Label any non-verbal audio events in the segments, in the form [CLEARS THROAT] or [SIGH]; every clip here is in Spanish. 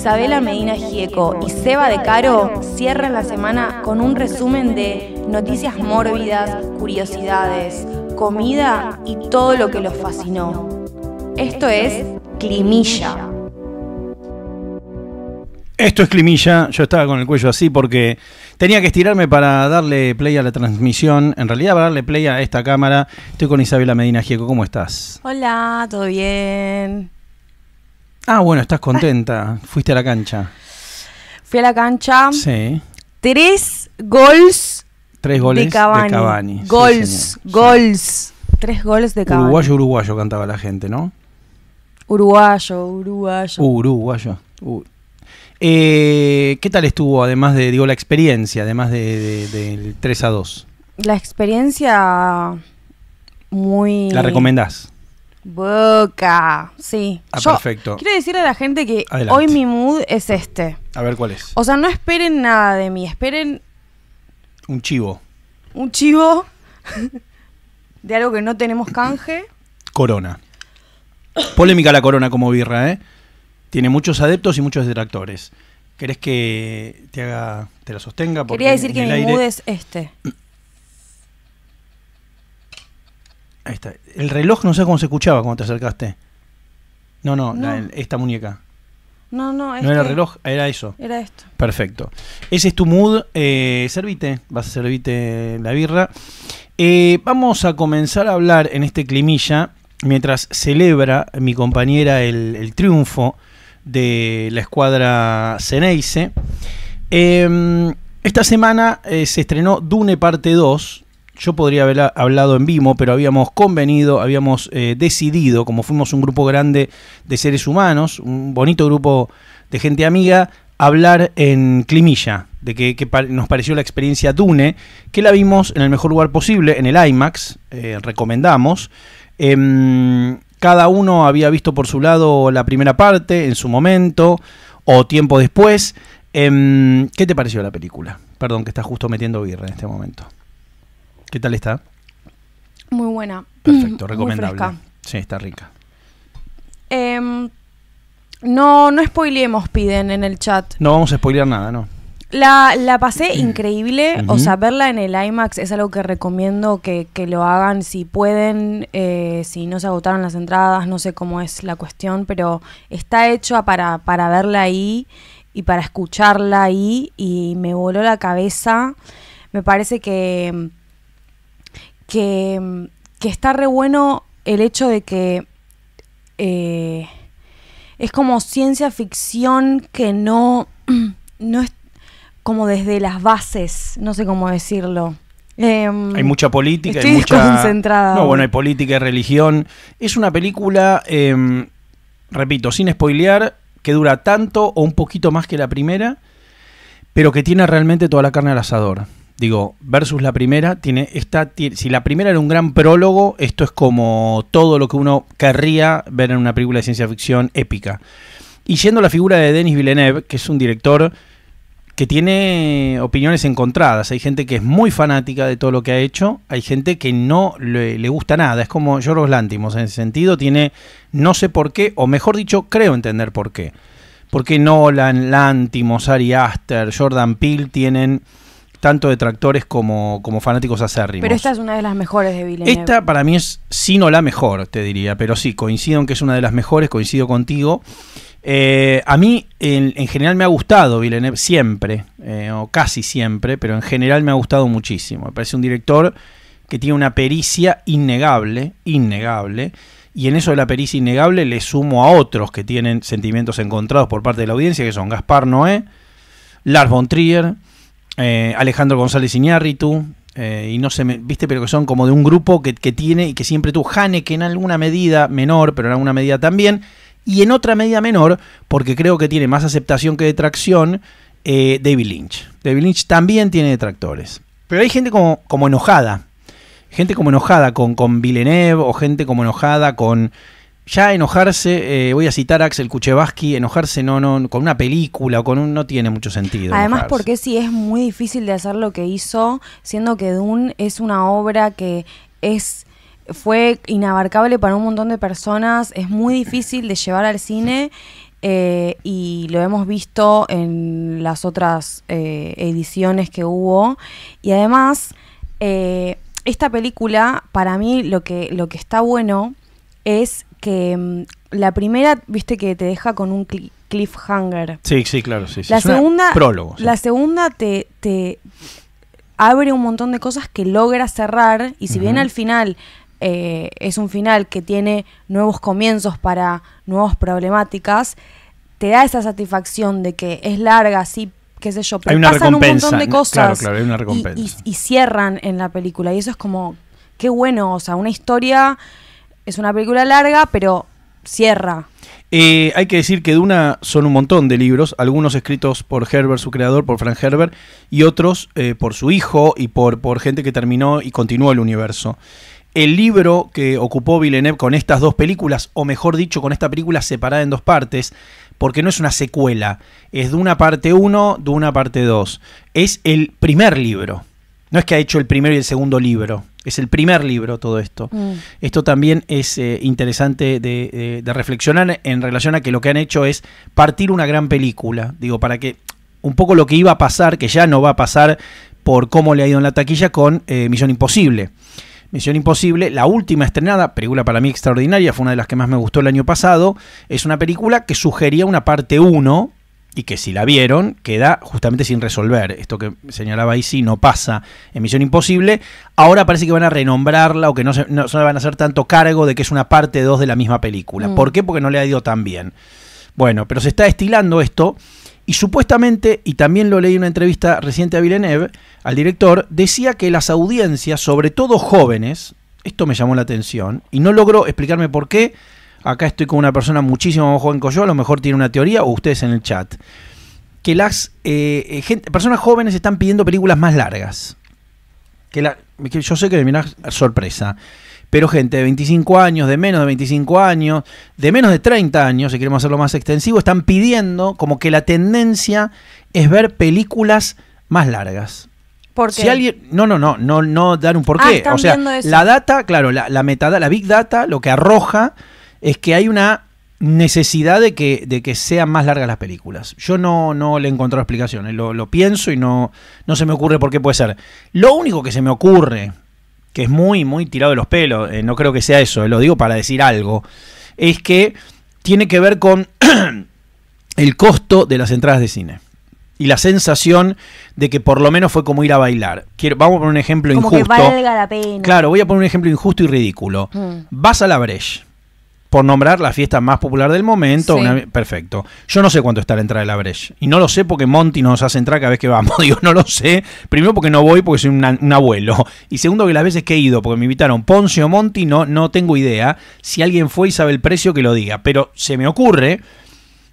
Isabela Medina Gieco y Seba de Caro cierran la semana con un resumen de noticias mórbidas, curiosidades, comida y todo lo que los fascinó. Esto es Climilla. Esto es Climilla, yo estaba con el cuello así porque tenía que estirarme para darle play a la transmisión, en realidad para darle play a esta cámara. Estoy con Isabela Medina Gieco, ¿cómo estás? Hola, ¿todo bien? Ah, bueno, estás contenta. Fuiste a la cancha. Fui a la cancha. Sí. Tres gols. Tres goles de Cavani. Goles, goles Tres goles de Cavani. Uruguayo, uruguayo cantaba la gente, ¿no? Uruguayo, uruguayo. Uh, uruguayo. Uh. Eh, ¿Qué tal estuvo, además de, digo, la experiencia, además de, del 3 a 2? La experiencia muy... ¿La recomendás? Boca. Sí. Ah, Yo perfecto. Quiero decirle a la gente que hoy mi mood es este. A ver cuál es. O sea, no esperen nada de mí, esperen. Un chivo. Un chivo [LAUGHS] de algo que no tenemos canje. Corona. Polémica la corona como birra, ¿eh? Tiene muchos adeptos y muchos detractores. ¿Querés que te haga, te la sostenga? Quería decir que mi mood es este. El reloj no sé cómo se escuchaba cuando te acercaste. No, no, esta muñeca. No, no, No este era el reloj, era eso. Era esto. Perfecto. Ese es tu mood. Eh, servite, vas a servirte la birra. Eh, vamos a comenzar a hablar en este climilla, mientras celebra mi compañera el, triunfo de la escuadra Ceneice. Em, esta semana eh, se estrenó Dune Parte 2, yo podría haber hablado en Vimo, pero habíamos convenido, habíamos eh, decidido, como fuimos un grupo grande de seres humanos, un bonito grupo de gente amiga, hablar en Climilla, de que, nos pareció la experiencia Dune, que la vimos en el mejor lugar posible, en el IMAX, eh, recomendamos. Em, cada uno había visto por su lado la primera parte en su momento o tiempo después. Em, ¿Qué te pareció la película? Perdón, que estás justo metiendo birra en este momento. ¿Qué tal está? Muy buena. Perfecto, recomendable. sí, está rica. Em, no, no spoileemos, piden en el chat. No vamos a spoilear nada, no. La, pasé [CLEARS THROAT] increíble, o sea, verla en el IMAX es algo que recomiendo que, lo hagan si pueden, eh, si no se agotaron las entradas, no sé cómo es la cuestión, pero está hecha para, para verla ahí y para escucharla ahí y me voló la cabeza. Me parece que que, que está re bueno el hecho de que eh, es como ciencia ficción que no, [CLEARS THROAT] no es como desde las bases, no sé cómo decirlo. Em, hay mucha política, estoy hay mucha... Concentrada, no, bueno, hay política, y religión. Es una película, em, repito, sin spoilear, que dura tanto o un poquito más que la primera, pero que tiene realmente toda la carne al asador. Digo, versus la primera, tiene esta, si la primera era un gran prólogo, esto es como todo lo que uno querría ver en una película de ciencia ficción épica. Y siendo la figura de Denis Villeneuve, que es un director que tiene opiniones encontradas. Hay gente que es muy fanática de todo lo que ha hecho, hay gente que no le, gusta nada. Es como George Lántimos, en ese sentido, tiene no sé por qué, o mejor dicho, creo entender por qué. Porque Nolan, Lantimos, Ari Aster, Jordan Peele tienen tanto detractores como, como fanáticos acérrimos. Pero esta es una de las mejores de Villeneuve. Esta para mí es, si no la mejor, te diría, pero sí, coincido en que es una de las mejores, coincido contigo. Eh, a mí en, general me ha gustado Villeneuve siempre, eh, o casi siempre, pero en general me ha gustado muchísimo. Me parece un director que tiene una pericia innegable, innegable. Y en eso de la pericia innegable le sumo a otros que tienen sentimientos encontrados por parte de la audiencia, que son Gaspar Noé, Lars von Trier, eh, Alejandro González Iñárritu, eh, y no sé, viste, pero que son como de un grupo que, tiene y que siempre jane que en alguna medida menor, pero en alguna medida también, y en otra medida menor, porque creo que tiene más aceptación que detracción, eh, David Lynch. David Lynch también tiene detractores. Pero hay gente como, como enojada, gente como enojada con, con Villeneuve o gente como enojada con ya enojarse, eh, voy a citar a Axel Kuchevaski, enojarse no, no, con una película o con un no tiene mucho sentido. Además, porque sí es muy difícil de hacer lo que hizo, siendo que Dune es una obra que es fue inabarcable para un montón de personas, es muy difícil de llevar al cine. Eh, y lo hemos visto en las otras eh, ediciones que hubo. Y además, esta película, para mí lo que, lo que está bueno es que mm, la primera, viste que te deja con un cliffhanger. Sí, sí, claro, sí. La, segunda, prólogo, la segunda te, te abre un montón de cosas que logra cerrar y si bien al final eh, es un final que tiene nuevos comienzos para nuevas problemáticas, te da esa satisfacción de que es larga, sí, qué sé yo, pero hay pasan un montón de cosas. Claro, claro, hay una recompensa. Y, y, cierran en la película. Y eso es como, qué bueno, o sea, una historia es una película larga, pero cierra. Eh, hay que decir que Duna son un montón de libros, algunos escritos por Herbert, su creador, por Frank Herbert, y otros eh, por su hijo y por, gente que terminó y continuó el universo. El libro que ocupó Villeneuve con estas dos películas, o mejor dicho, con esta película separada en dos partes, porque no es una secuela, es de una parte 1, de una parte 2. Es el primer libro. No es que ha hecho el primer y el segundo libro es el primer libro todo esto. Mm. Esto también es eh, interesante de, reflexionar en relación a que lo que han hecho es partir una gran película, digo, para que un poco lo que iba a pasar, que ya no va a pasar por cómo le ha ido en la taquilla con eh, Misión Imposible. Misión Imposible, la última estrenada, película para mí extraordinaria, fue una de las que más me gustó el año pasado, es una película que sugería una parte 1 y que si la vieron queda justamente sin resolver. Esto que señalaba si no pasa en Misión Imposible. Ahora parece que van a renombrarla o que no se, van a hacer tanto cargo de que es una parte 2 de la misma película. Mm. ¿Por qué? Porque no le ha ido tan bien. Bueno, pero se está destilando esto y supuestamente, y también lo leí en una entrevista reciente a Villeneuve, al director, decía que las audiencias, sobre todo jóvenes, esto me llamó la atención y no logró explicarme por qué, acá estoy con una persona muchísimo más joven que yo, a lo mejor tiene una teoría, o ustedes en el chat, que las eh, eh, gente, personas jóvenes están pidiendo películas más largas. Que, la, yo sé que me sorpresa, pero gente de 25 años, de menos de 25 años, de menos de 30 años, si queremos hacerlo más extensivo, están pidiendo como que la tendencia es ver películas más largas. ¿Por qué? Si alguien, no, no, no, no, dar un porqué. qué. Ah, o sea, la data, claro, la, la metadata, la big data, lo que arroja es que hay una necesidad de que, de que sean más largas las películas. Yo no, no le encuentro explicaciones, lo, pienso y no, no se me ocurre por qué puede ser. Lo único que se me ocurre, que es muy, muy tirado de los pelos, eh, no creo que sea eso, eh, lo digo para decir algo, es que tiene que ver con [CLEARS THROAT] el costo de las entradas de cine y la sensación de que por lo menos fue como ir a bailar. Quiero, vamos a poner un ejemplo como Que valga la pena. Claro, voy a poner un ejemplo injusto y ridículo. Mm. Vas a la Breche por nombrar la fiesta más popular del momento. perfecto. Yo no sé cuánto está la entrada de la Breche. Y no lo sé porque Monty nos hace entrar cada vez que vamos. [LAUGHS] Digo, no lo sé. Primero porque no voy porque soy un abuelo. Y segundo que las veces que he ido, porque me invitaron Poncio Monty, no, no tengo idea. Si alguien fue y sabe el precio, que lo diga. Pero se me ocurre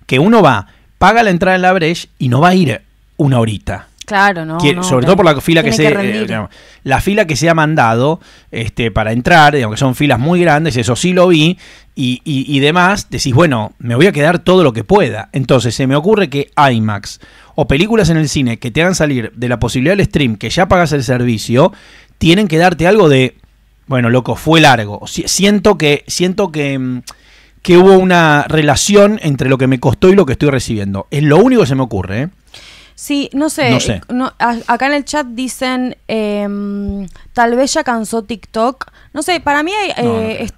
que uno va, paga la entrada en la Breche y no va a ir una horita. Claro, no. sobre todo por la fila que se. Eh, la fila que se ha mandado este, para entrar, aunque son filas muy grandes, eso sí lo vi, y, y, y demás, decís, bueno, me voy a quedar todo lo que pueda. Entonces, se me ocurre que IMAX o películas en el cine que te hagan salir de la posibilidad del stream, que ya pagas el servicio, tienen que darte algo de. Bueno, loco, fue largo. Siento que. Siento que mm, que hubo una relación entre lo que me costó y lo que estoy recibiendo. Es lo único que se me ocurre. ¿eh? Sí, no sé. acá en el chat dicen, em, tal vez ya cansó TikTok. No sé, para mí hay, eh,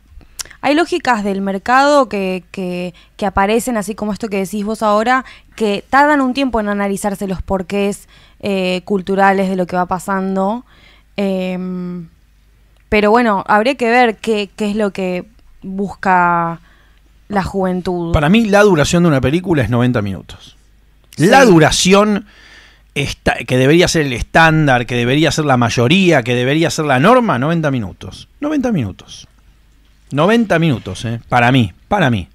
hay lógicas del mercado que, que, aparecen, así como esto que decís vos ahora, que tardan un tiempo en analizarse los porqués eh, culturales de lo que va pasando. Em, pero bueno, habría que ver qué, qué es lo que busca la juventud. Para mí, la duración de una película es 90 minutos la duración que debería ser el estándar, que debería ser la mayoría, que debería ser la norma, 90 minutos. 90 minutos. 90 minutos, eh, para mí, para mí.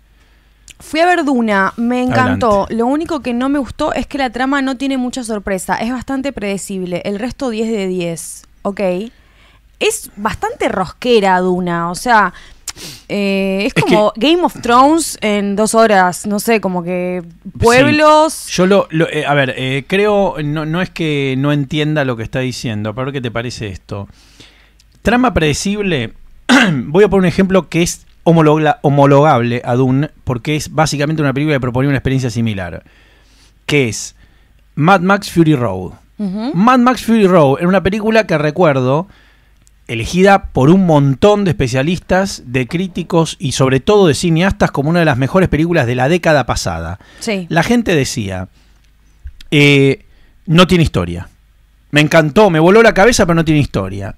Fui a ver Duna, me encantó. Lo único que no me gustó es que la trama no tiene mucha sorpresa, es bastante predecible. El resto 10 de 10, ¿ok? Es bastante rosquera Duna, o sea, eh, es, como Game of Thrones en dos horas, no sé, como que pueblos. Yo lo, eh, a ver, eh, creo, no, es que no entienda lo que está diciendo, pero ¿qué te parece esto? Trama predecible, [CLEARS THROAT] voy a poner un ejemplo que es homologable a Dune, porque es básicamente una película que propone una experiencia similar, que es Mad Max Fury Road. Mad Max Fury Road era una película que recuerdo elegida por un montón de especialistas, de críticos y sobre todo de cineastas como una de las mejores películas de la década pasada. La gente decía, eh, no tiene historia. Me encantó, me voló la cabeza, pero no tiene historia.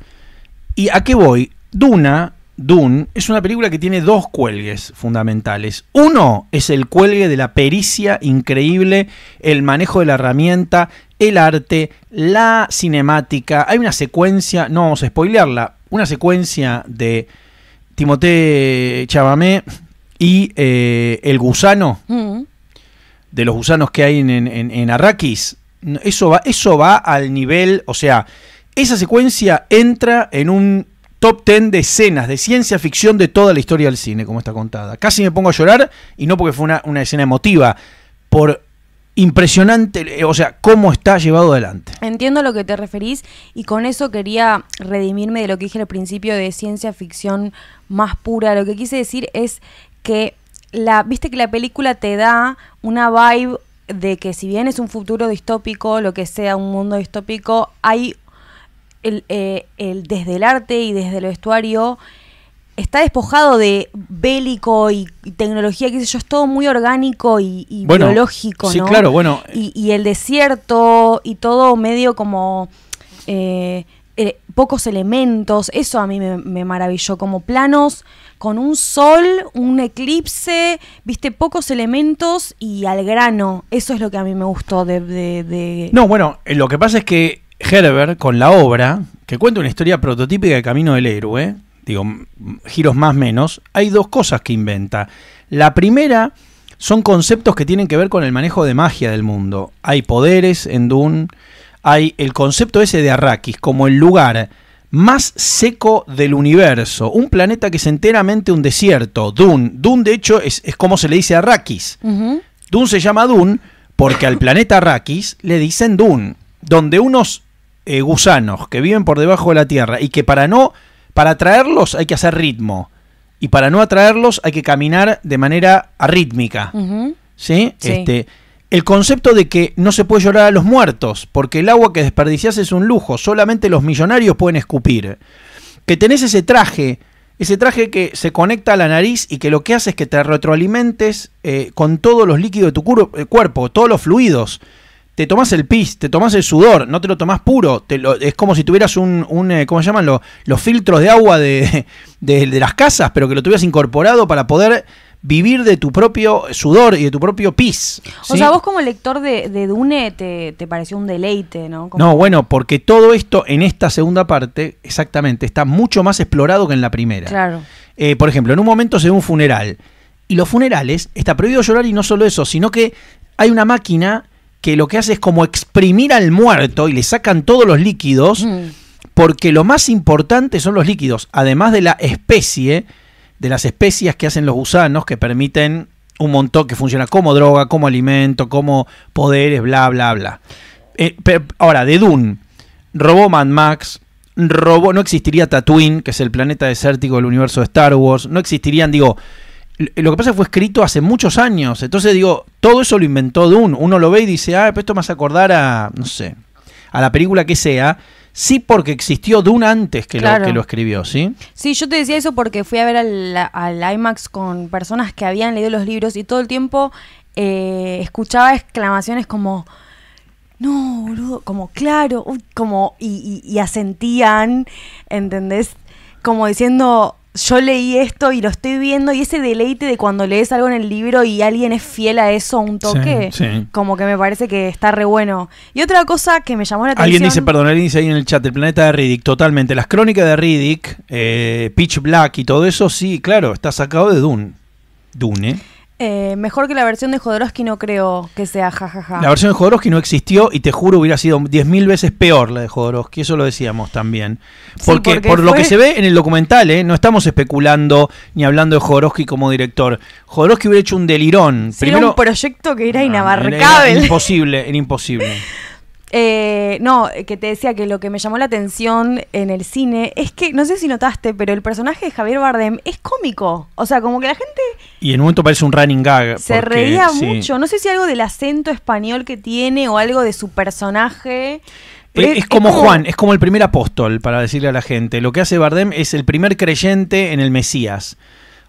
¿Y a qué voy? Duna, Dune, es una película que tiene dos cuelgues fundamentales. Uno es el cuelgue de la pericia increíble, el manejo de la herramienta, el arte, la cinemática. Hay una secuencia, no vamos a spoilearla, una secuencia de Timothée Chalamet y eh, el gusano, mm. de los gusanos que hay en, Arrakis. Eso va, eso va al nivel, o sea, esa secuencia entra en un top ten de escenas de ciencia ficción de toda la historia del cine, como está contada. Casi me pongo a llorar, y no porque fue una, una escena emotiva, por impresionante, eh, o sea, cómo está llevado adelante. Entiendo lo que te referís y con eso quería redimirme de lo que dije al principio de ciencia ficción más pura. Lo que quise decir es que la, viste que la película te da una vibe de que si bien es un futuro distópico, lo que sea un mundo distópico, hay el, eh, desde el arte y desde el vestuario está despojado de bélico y, tecnología, qué sé yo, es todo muy orgánico y, bueno, biológico, claro, bueno. Eh, y, el desierto y todo medio como eh, eh, pocos elementos, eso a mí me, maravilló, como planos con un sol, un eclipse, viste, pocos elementos y al grano, eso es lo que a mí me gustó de... de... No, bueno, lo que pasa es que Herbert, con la obra, que cuenta una historia prototípica de Camino del Héroe, digo, giros más menos, hay dos cosas que inventa. La primera son conceptos que tienen que ver con el manejo de magia del mundo. Hay poderes en Dune, hay el concepto ese de Arrakis como el lugar más seco del universo, un planeta que es enteramente un desierto, Dune. Dune de hecho es, como se le dice Arrakis. Dune se llama Dune porque al planeta Arrakis le dicen Dune, donde unos eh, gusanos que viven por debajo de la Tierra y que para no para atraerlos hay que hacer ritmo. Y para no atraerlos hay que caminar de manera arrítmica. ¿Sí? Este, el concepto de que no se puede llorar a los muertos, porque el agua que desperdicias es un lujo, solamente los millonarios pueden escupir. Que tenés ese traje, ese traje que se conecta a la nariz y que lo que hace es que te retroalimentes eh, con todos los líquidos de tu eh, cuerpo, todos los fluidos te tomás el pis, te tomas el sudor, no te lo tomas puro. Te es como si tuvieras un, un eh, ¿cómo se llaman? Los, filtros de agua de, las casas, pero que lo tuvieras incorporado para poder vivir de tu propio sudor y de tu propio pis. O sea, vos como lector de, de Dune te, pareció un deleite, ¿no? No, bueno, porque todo esto en esta segunda parte, exactamente, está mucho más explorado que en la primera. Claro. Eh, por ejemplo, en un momento se ve un funeral. Y los funerales, está prohibido llorar y no solo eso, sino que hay una máquina que lo que hace es como exprimir al muerto y le sacan todos los líquidos, mm. porque lo más importante son los líquidos, además de la especie, de las especias que hacen los gusanos que permiten un montón que funciona como droga, como alimento, como poderes, bla, bla, bla. Eh, ahora, de Dune, robó Mad Max, robó, no existiría Tatooine, que es el planeta desértico del universo de Star Wars, no existirían, digo, lo que pasa es que fue escrito hace muchos años. Entonces digo, todo eso lo inventó Dune. Uno lo ve y dice, ah, esto me hace acordar a, no sé, a la película que sea. Sí, porque existió Dune antes que, lo, escribió, ¿sí? Sí, yo te decía eso porque fui a ver al, IMAX con personas que habían leído los libros y todo el tiempo eh, escuchaba exclamaciones como, no, boludo, como claro, uy, como, y, y asentían, ¿entendés? Como diciendo, yo leí esto y lo estoy viendo y ese deleite de cuando lees algo en el libro y alguien es fiel a eso, un toque, como que me parece que está re bueno. Y otra cosa que me llamó la atención... Alguien dice, perdón, alguien dice ahí en el chat, el planeta de Riddick, totalmente. Las crónicas de Riddick, eh, Pitch Black y todo eso, sí, claro, está sacado de Dune. Dune. Eh, mejor que la versión de Jodorowsky no creo que sea jajaja. La versión de Jodorowsky no existió y te juro hubiera sido 10.000 veces peor la de Jodorowsky, eso lo decíamos también. Porque, por lo que se ve en el documental, ¿eh? no estamos especulando ni hablando de Jodorowsky como director. Jodorowsky hubiera hecho un delirón. era un proyecto que ah, era inabarcable. imposible, era imposible. [LAUGHS] Eh, no, que te decía que lo que me llamó la atención en el cine es que, no sé si notaste, pero el personaje de Javier Bardem es cómico. O sea, como que la gente. Y en un momento parece un running gag. Se reía mucho. No sé si algo del acento español que tiene o algo de su personaje. Eh, es, como Juan, es como el primer apóstol, para decirle a la gente. Lo que hace Bardem es el primer creyente en el Mesías.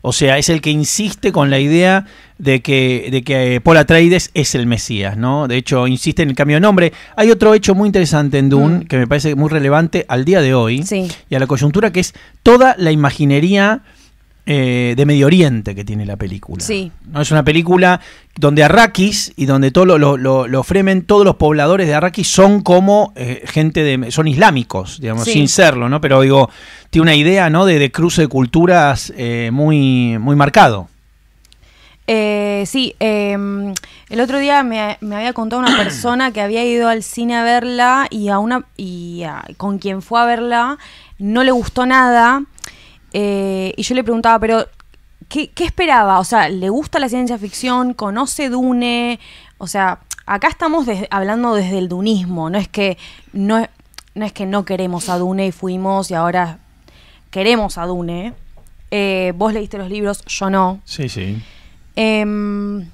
O sea, es el que insiste con la idea de que, de que eh, Paul Atreides es el Mesías, ¿no? De hecho, insiste en el cambio de nombre. Hay otro hecho muy interesante en Dune, mm. que me parece muy relevante al día de hoy y a la coyuntura, que es toda la imaginería eh, de Medio Oriente que tiene la película. Sí. ¿no? Es una película donde Arrakis y donde todo lo, fremen, todos los pobladores de Arrakis son como eh, gente de. son islámicos, digamos, sin serlo, ¿no? Pero digo, tiene una idea, ¿no? De, de cruce de culturas eh, muy, muy marcado. sí, em, el otro día me, había contado una persona que había ido al cine a verla y a una y con quien fue a verla no le gustó nada eh, y yo le preguntaba, pero ¿qué, esperaba? O sea, ¿le gusta la ciencia ficción? ¿Conoce Dune? O sea, acá estamos hablando desde el dunismo, no es que no, que no queremos a Dune y fuimos y ahora queremos a Dune. Eh, vos leíste los libros, yo no. Sí, sí. Em,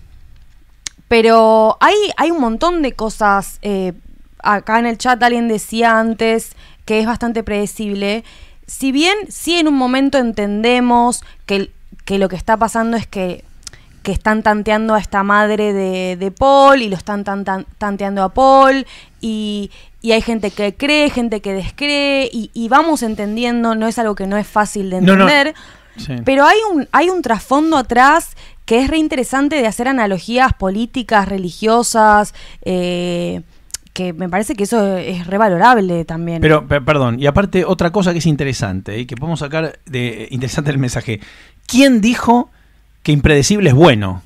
pero hay, hay un montón de cosas. Eh, acá en el chat alguien decía antes que es bastante predecible si bien sí en un momento entendemos que, lo que está pasando es que, están tanteando a esta madre de, Paul y lo están tan, tanteando a Paul y, hay gente que cree, gente que descree y, vamos entendiendo, no es algo que no es fácil de entender. Pero hay un, hay un trasfondo atrás que es reinteresante de hacer analogías políticas, religiosas, eh, que me parece que eso es revalorable también. Pero, perdón, y aparte otra cosa que es interesante y que podemos sacar de eh, interesante el mensaje. ¿Quién dijo que impredecible es bueno?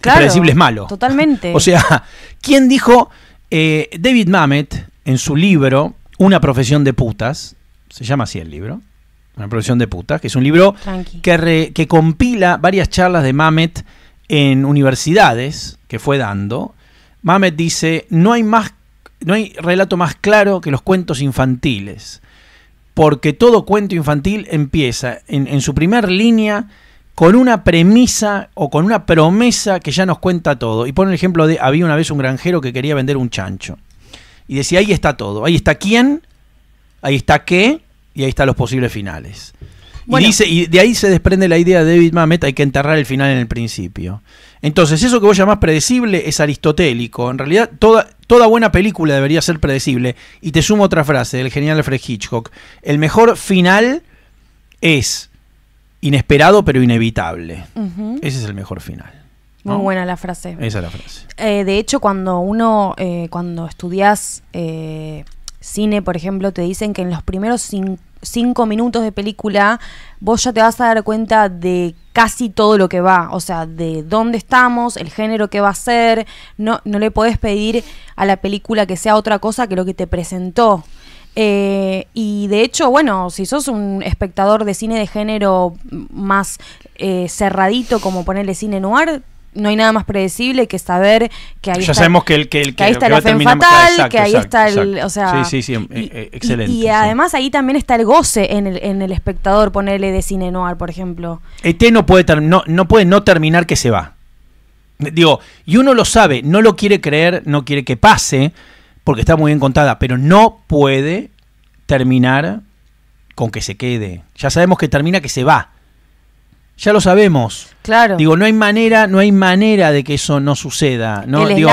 claro, impredecible es malo. Totalmente. [LAUGHS] o sea, ¿quién dijo eh, David Mamet en su libro Una profesión de putas? Se llama así el libro. Una profesión de putas, que es un libro que, que compila varias charlas de Mamet en universidades que fue dando. Mamet dice, no hay más no hay relato más claro que los cuentos infantiles, porque todo cuento infantil empieza en, su primer línea con una premisa o con una promesa que ya nos cuenta todo. Y pone el ejemplo de, había una vez un granjero que quería vender un chancho. Y decía, ahí está todo, ahí está quién, ahí está qué, y ahí están los posibles finales. Y, y de ahí se desprende la idea de David Mamet, hay que enterrar el final en el principio. Entonces, eso que vos llamás predecible es aristotélico. En realidad, toda, Toda buena película debería ser predecible. Y te sumo otra frase del genial Alfred Hitchcock. El mejor final es inesperado pero inevitable. Ese es el mejor final. Muy buena la frase. Esa es la frase. Eh, de hecho, cuando uno, eh, cuando estudias eh, cine, por ejemplo, te dicen que en los primeros cinco cinco minutos de película, vos ya te vas a dar cuenta de casi todo lo que va, o sea, de dónde estamos, el género que va a ser, no, no le podés pedir a la película que sea otra cosa que lo que te presentó. Eh, y de hecho, bueno, si sos un espectador de cine de género más eh, cerradito, como ponerle cine noir, no hay nada más predecible que saber que ahí ya sabemos que el ahí está fatal que ahí está el o sea sí sí sí em, y, eh, eh, excelente y, además ahí también está el goce en el, espectador ponerle de cine noir por ejemplo este no puede no, no puede no terminar que se va digo y uno lo sabe no lo quiere creer no quiere que pase porque está muy bien contada pero no puede terminar con que se quede ya sabemos que termina que se va ya lo sabemos. Claro. Digo, no hay manera, no hay manera de que eso no suceda. ¿no? El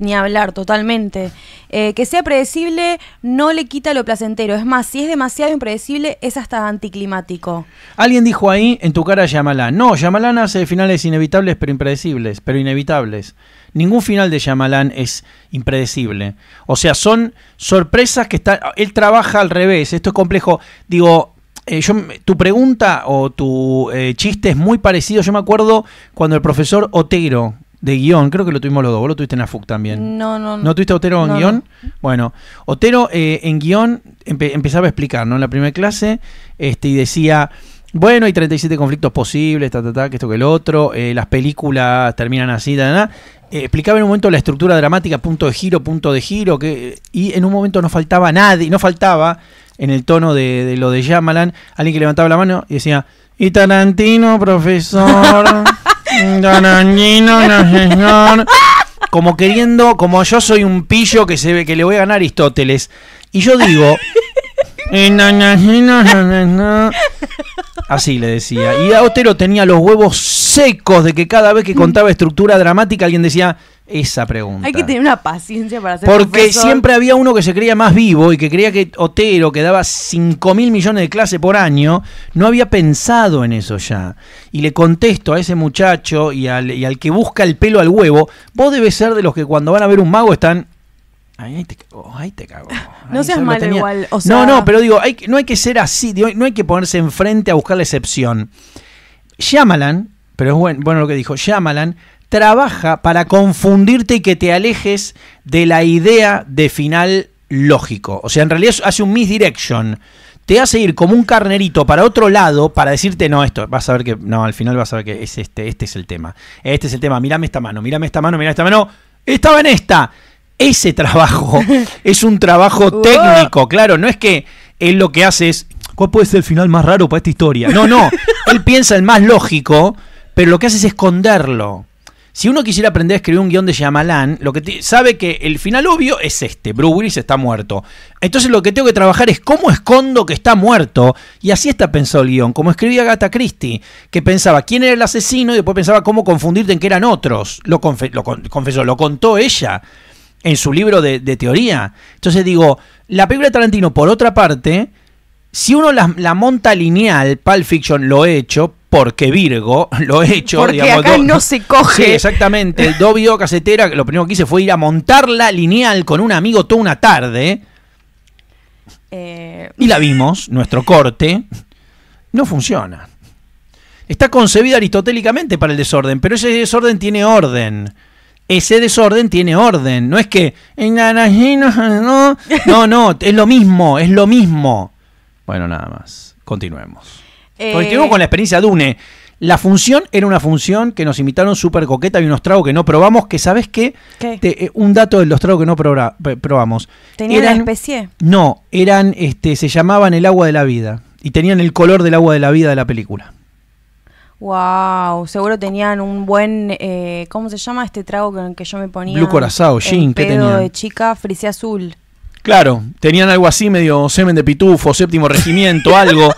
ni hablar, totalmente. Eh, que sea predecible no le quita lo placentero. Es más, si es demasiado impredecible, es hasta anticlimático. Alguien dijo ahí, en tu cara Yamalán. No, Yamalán hace finales inevitables pero impredecibles, pero inevitables. Ningún final de Yamalán es impredecible. O sea, son sorpresas que están... Él trabaja al revés, esto es complejo. Digo, eh, tu pregunta o tu eh, chiste es muy parecido. Yo me acuerdo cuando el profesor Otero de guión, creo que lo tuvimos los dos, vos lo tuviste en AFUC también. No, no, no. ¿No tuviste Otero en guión? Bueno, Otero eh, en guión empezaba a explicar, ¿no? En la primera clase, este, y decía, bueno, hay 37 conflictos posibles, ta, ta, que esto que el otro, las películas terminan así, nada, explicaba en un momento la estructura dramática, punto de giro, punto de giro, que, y en un momento no faltaba nadie, no faltaba en el tono de, lo de Yamalan, alguien que levantaba la mano y decía, y Tarantino, profesor, [LAUGHS] Tarantino, no señor. Como queriendo, como yo soy un pillo que se ve que le voy a ganar a Aristóteles. Y yo digo, Así le decía. Y a Otero tenía los huevos secos de que cada vez que contaba estructura dramática alguien decía, esa pregunta. Hay que tener una paciencia para hacer Porque siempre había uno que se creía más vivo y que creía que Otero, que daba 5 mil millones de clases por año, no había pensado en eso ya. Y le contesto a ese muchacho y al, que busca el pelo al huevo, vos debes ser de los que cuando van a ver un mago están... Ahí te cago, no seas malo igual. No, no, pero digo, no hay que ser así, no hay que ponerse enfrente a buscar la excepción. Shyamalan, pero es bueno, bueno lo que dijo, Shyamalan trabaja para confundirte y que te alejes de la idea de final lógico. O sea, en realidad hace un misdirection. Te hace ir como un carnerito para otro lado para decirte, no, esto, vas a ver que, no, al final vas a ver que es este, este es el tema. Este es el tema, Mírame esta mano, mírame esta mano, mirame esta mano. Estaba en esta. Ese trabajo [LAUGHS] es un trabajo técnico, claro, no es que él lo que hace es, ¿cuál puede ser el final más raro para esta historia? No, no, [LAUGHS] él piensa el más lógico, pero lo que hace es esconderlo. Si uno quisiera aprender a escribir un guión de Shyamalan, lo que sabe que el final obvio es este, Bruce Willis está muerto. Entonces lo que tengo que trabajar es cómo escondo que está muerto. Y así está pensado el guión, como escribía Agatha Christie, que pensaba quién era el asesino y después pensaba cómo confundirte en que eran otros. Lo, confesó, lo contó ella en su libro de, teoría. Entonces digo, la película de Tarantino, por otra parte, si uno la, la monta lineal, Pulp Fiction lo he hecho, porque Virgo, lo he hecho. Porque acá no se coge. Sí, exactamente. El Dobio Casetera, lo primero que hice fue ir a montarla lineal con un amigo toda una tarde. Eh, y la vimos, nuestro corte. No funciona. Está concebida aristotélicamente para el desorden, pero ese desorden tiene orden ese desorden tiene orden. No es que. [LAUGHS] No, no, es lo mismo, es lo mismo. Bueno, nada más. Continuemos. Eh, Porque con la experiencia Dune. La función era una función que nos invitaron súper coqueta y unos tragos que no probamos, que sabes qué? Eh, un dato de los tragos que no probamos. ¿Tenían la especie? No, eran, este, se llamaban el agua de la vida y tenían el color del agua de la vida de la película. Wow, seguro tenían un buen, eh, ¿cómo se llama este trago que yo me ponía? Blue Corazón, ¿qué tenían? de chica, frise azul. Claro, tenían algo así medio semen de pitufo, séptimo regimiento, [LAUGHS] algo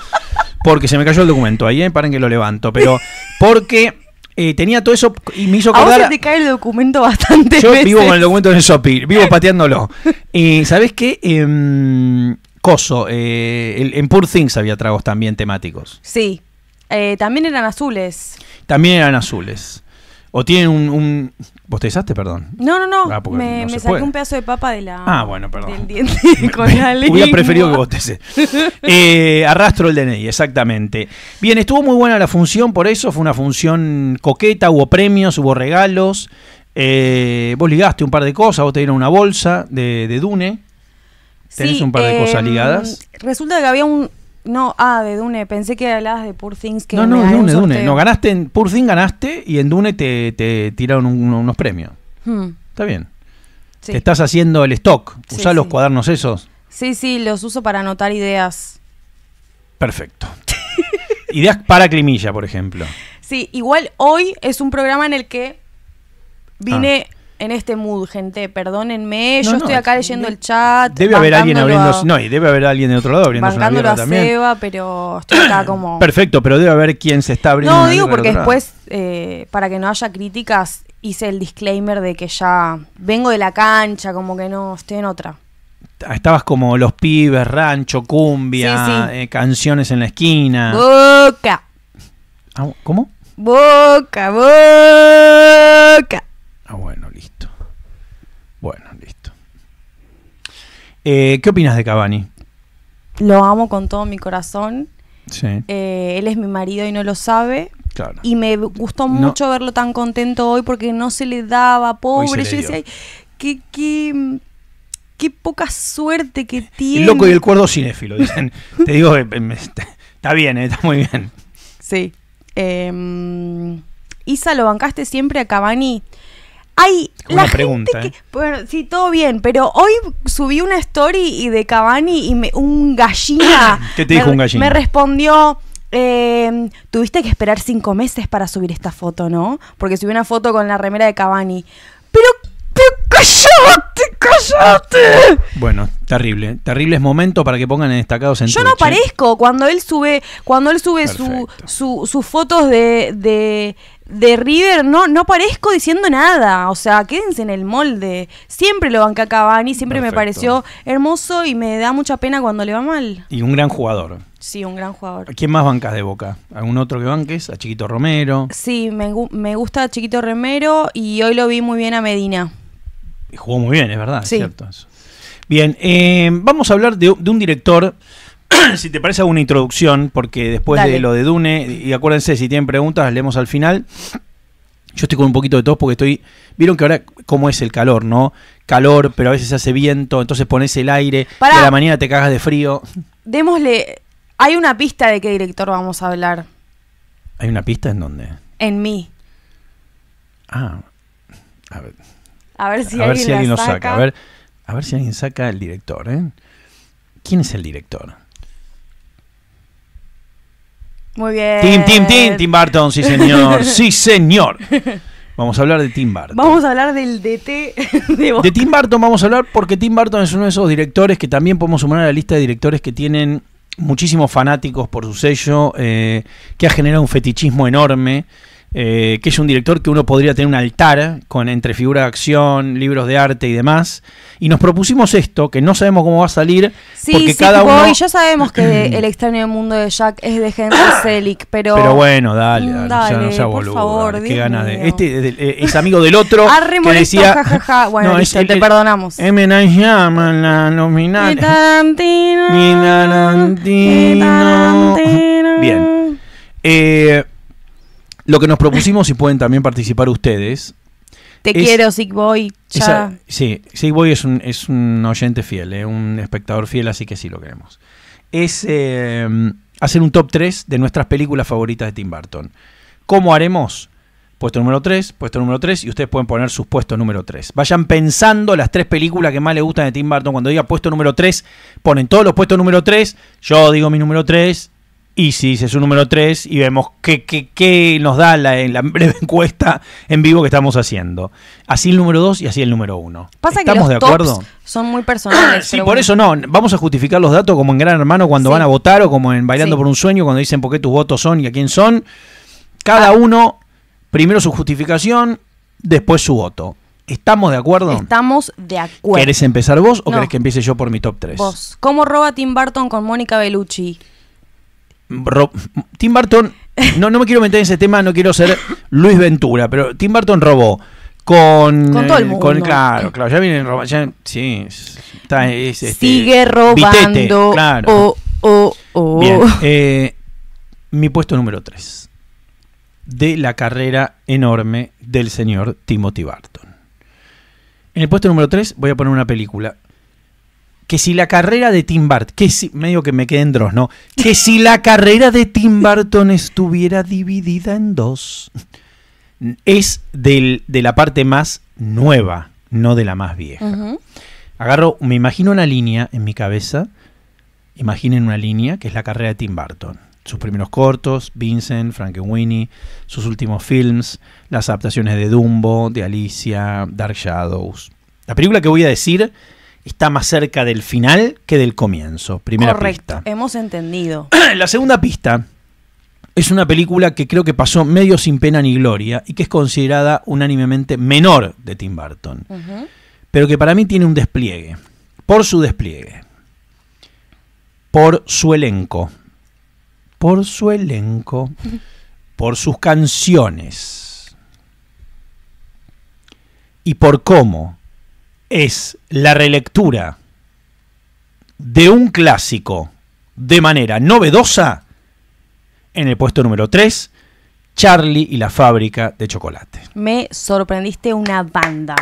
porque se me cayó el documento ahí, ¿eh? paren que lo levanto, pero [LAUGHS] porque eh, tenía todo eso y me hizo acordar. A vos te cae el documento bastante. Yo vivo con el documento en el vivo pateándolo. [LAUGHS] Eh, ¿Sabés qué? Em, coso, eh, en Poor Things había tragos también temáticos. Sí, eh, también eran azules. También eran azules. O tienen un, un... ¿Vos Perdón. No, no, no. Ah, me, saqué un pedazo de papa de la, ah, del diente [LAUGHS] [LAUGHS] con la lengua. Hubiera preferido que bosteces. Eh, arrastro el DNI, exactamente. Bien, estuvo muy buena la función, por eso fue una función coqueta, hubo premios, hubo regalos. Eh, vos ligaste un par de cosas, vos te dieron una bolsa de, de Dune. ¿Tenés un par de cosas em, ligadas? Resulta que había un, no, ah, de Dune. Pensé que hablabas de Poor Things. Que no, no, Dune, Dune. No, ganaste en Poor Things, ganaste y en Dune te, te tiraron unos premios. Hmm. Está bien. Te estás haciendo el stock. usas los cuadernos esos. Sí, sí, los uso para anotar ideas. Perfecto. [LAUGHS] ideas para crimilla por ejemplo. Sí, igual hoy es un programa en el que vine ah en este mood, gente. Perdónenme, yo estoy acá leyendo el chat. Debe haber alguien abriendo. No, y debe haber alguien de otro lado abriendo a Seba, pero estoy [CLEARS THROAT] como. Perfecto, pero debe haber quien se está abriendo. No, digo porque después, eh, para que no haya críticas, hice el disclaimer de que ya vengo de la cancha, como que no estoy en otra. Ah, estabas como los pibes, rancho, cumbia, eh, canciones en la esquina. Boca. Ah, ¿Cómo? Boca, boca. Eh, ¿Qué opinas de Cavani? Lo amo con todo mi corazón. Sí. Eh, él es mi marido y no lo sabe. Claro. Y me gustó mucho verlo tan contento hoy porque no se le daba, pobre. Yo decía, qué, poca suerte que tiene. El loco y el cuerdo cinéfilo, dicen. [LAUGHS] Te digo, em, em, está bien, eh, está muy bien. Sí. Em, Isa, lo bancaste siempre a Cavani. Ay, una la pregunta. ¿eh? bueno, sí, todo bien, pero hoy subí una story y de Cabani y un gallina. [CLEARS THROAT] ¿Qué te dijo me, un gallina? Me respondió. Eh, tuviste que esperar cinco meses para subir esta foto, ¿no? Porque subí una foto con la remera de Cabani. Pero, pero callate! Bueno, terrible. Terribles momentos para que pongan en destacados en Yo no ¿eh? aparezco Cuando él sube, cuando él sube sus fotos de, de River no, no parezco diciendo nada. O sea, quédense en el molde. Siempre lo banca Cavani, siempre me pareció hermoso y me da mucha pena cuando le va mal. Y un gran jugador. Sí, un gran jugador. ¿Quién más bancas de Boca? ¿Algún otro que banques? ¿A Chiquito Romero? Sí, me, gusta a Chiquito Romero y hoy lo vi muy bien a Medina. Y jugó muy bien, es verdad, es cierto Bien, eh, vamos a hablar de un director [COUGHS] si te parece, una introducción, porque después de lo de Dune, y acuérdense, si tienen preguntas, las leemos al final. Yo estoy con un poquito de tos porque estoy. Vieron que ahora, cómo es el calor, ¿no? Calor, pero a veces hace viento, entonces pones el aire, para la mañana te cagas de frío. Démosle. Hay una pista de qué director vamos a hablar. ¿Hay una pista en dónde? En mí. Ah. A ver. A ver si, alguien, lo saca. A, ver, a ver si alguien saca el director, ¿eh? ¿Quién es el director? Muy bien. Tim, Tim, Tim, Tim Burton, sí señor, [LAUGHS] sí señor. Vamos a hablar de Tim Burton. Vamos a hablar del DT [LAUGHS] de vos. De Tim Burton vamos a hablar porque Tim Burton es uno de esos directores que también podemos sumar a la lista de directores que tienen muchísimos fanáticos por su sello, eh, que ha generado un fetichismo enorme. Eh, que es un director que uno podría tener un altar con entre figura de acción, libros de arte y demás. Y nos propusimos esto, que no sabemos cómo va a salir, sí, porque cada uno... y sabemos que [CLEARS THROAT] El extraño del mundo de Jack es de Henry celic [CLEARS THROAT] pero... Pero bueno, dale, dale, no por favor, Este eh, es amigo del otro que decía... Bueno, te perdonamos. M. llama [LAUGHS] Bien. Eh, lo que nos propusimos, y pueden también participar ustedes. Te quiero, Sigboy. Boy. sí, Sigboy es un, oyente fiel, eh, un espectador fiel, así que sí lo queremos. Es eh, hacer un top 3 de nuestras películas favoritas de Tim Burton. ¿Cómo haremos? Puesto número 3, puesto número 3, y ustedes pueden poner sus puestos número 3. Vayan pensando las tres películas que más les gustan de Tim Burton. Cuando diga puesto número 3, ponen todos los puestos número 3. Yo digo mi número 3, y si es un número 3, y vemos qué, qué, qué nos da la, la, [LAUGHS] breve encuesta en vivo que estamos haciendo. Así el número 2 y así el número 1. ¿Estamos de acuerdo? son muy personales. [CLEARS THROAT] sí, por eso no, vamos a justificar los datos como en Gran Hermano cuando van a votar o como en Bailando por un Sueño, cuando dicen por qué tus votos son y a quién son. Cada ah. uno, primero su justificación, después su voto. ¿Estamos de acuerdo? Estamos de acuerdo. ¿Querés empezar vos o querés que empiece yo por mi top 3? Vos. ¿Cómo roba Tim Burton con Mónica Bellucci? Tim Burton, no, no me quiero meter en ese tema, no quiero ser Luis Ventura, pero Tim Burton robó con, con todo el eh, mundo. claro, claro, ya vienen robando, sí, está, este, sigue robando. claro. Eh, mi puesto número 3 de la carrera enorme del señor Timothy Barton. En el puesto número 3 voy a poner una película que si la carrera de Tim Burton, que si, medio que me quedé en Dross, ¿no? Que si la carrera de Tim Burton estuviera dividida en dos, es del, de la parte más nueva, no de la más vieja. Agarro, me imagino una línea en mi cabeza, imaginen una línea que es la carrera de Tim Burton. Sus primeros cortos, Vincent, Winnie, sus últimos films, las adaptaciones de Dumbo, de Alicia, Dark Shadows. La película que voy a decir está más cerca del final que del comienzo. Primera Correcto, [CLEARS THROAT] Hemos entendido. La segunda pista es una película que creo que pasó medio sin pena ni gloria y que es considerada unánimemente menor de Tim Burton, pero que para mí tiene un despliegue, por su despliegue, por su elenco, por su elenco, [LAUGHS] por sus canciones y por cómo es la relectura de un clásico de manera novedosa, en el puesto número 3, Charlie y la fábrica de chocolate. Me sorprendiste una banda.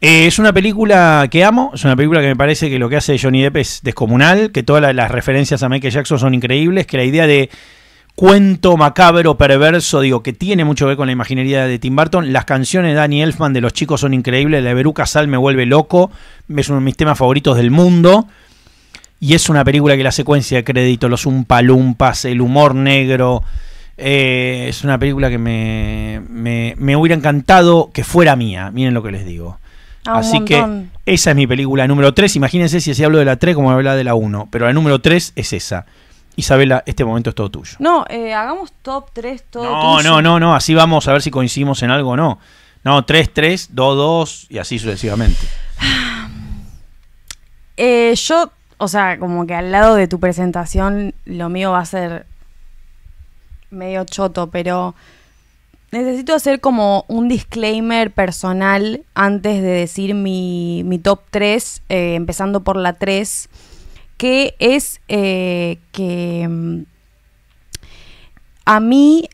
Eh, es una película que amo, es una película que me parece que lo que hace Johnny Depp es descomunal, que todas las referencias a Michael Jackson son increíbles, que la idea de cuento macabro, perverso, digo, que tiene mucho que ver con la imaginería de Tim Burton. Las canciones de Danny Elfman de Los Chicos son increíbles. La de Beruca Sal me vuelve loco. Es uno de mis temas favoritos del mundo. Y es una película que la secuencia de crédito, los umpalumpas, el humor negro. Eh, es una película que me, hubiera encantado que fuera mía. Miren lo que les digo. Ah, así que esa es mi película número 3. Imagínense si así hablo de la 3 como habla de la 1. Pero la número 3 es esa. Isabela, este momento es todo tuyo. No, eh, hagamos top 3, todo no, No, no, no, así vamos a ver si coincidimos en algo o no. No, 3, 3, 2, 2 y así sucesivamente. [SIGHS] eh, yo, o sea, como que al lado de tu presentación, lo mío va a ser medio choto, pero necesito hacer como un disclaimer personal antes de decir mi, mi top 3, eh, empezando por la 3 que es eh, que mm, a mí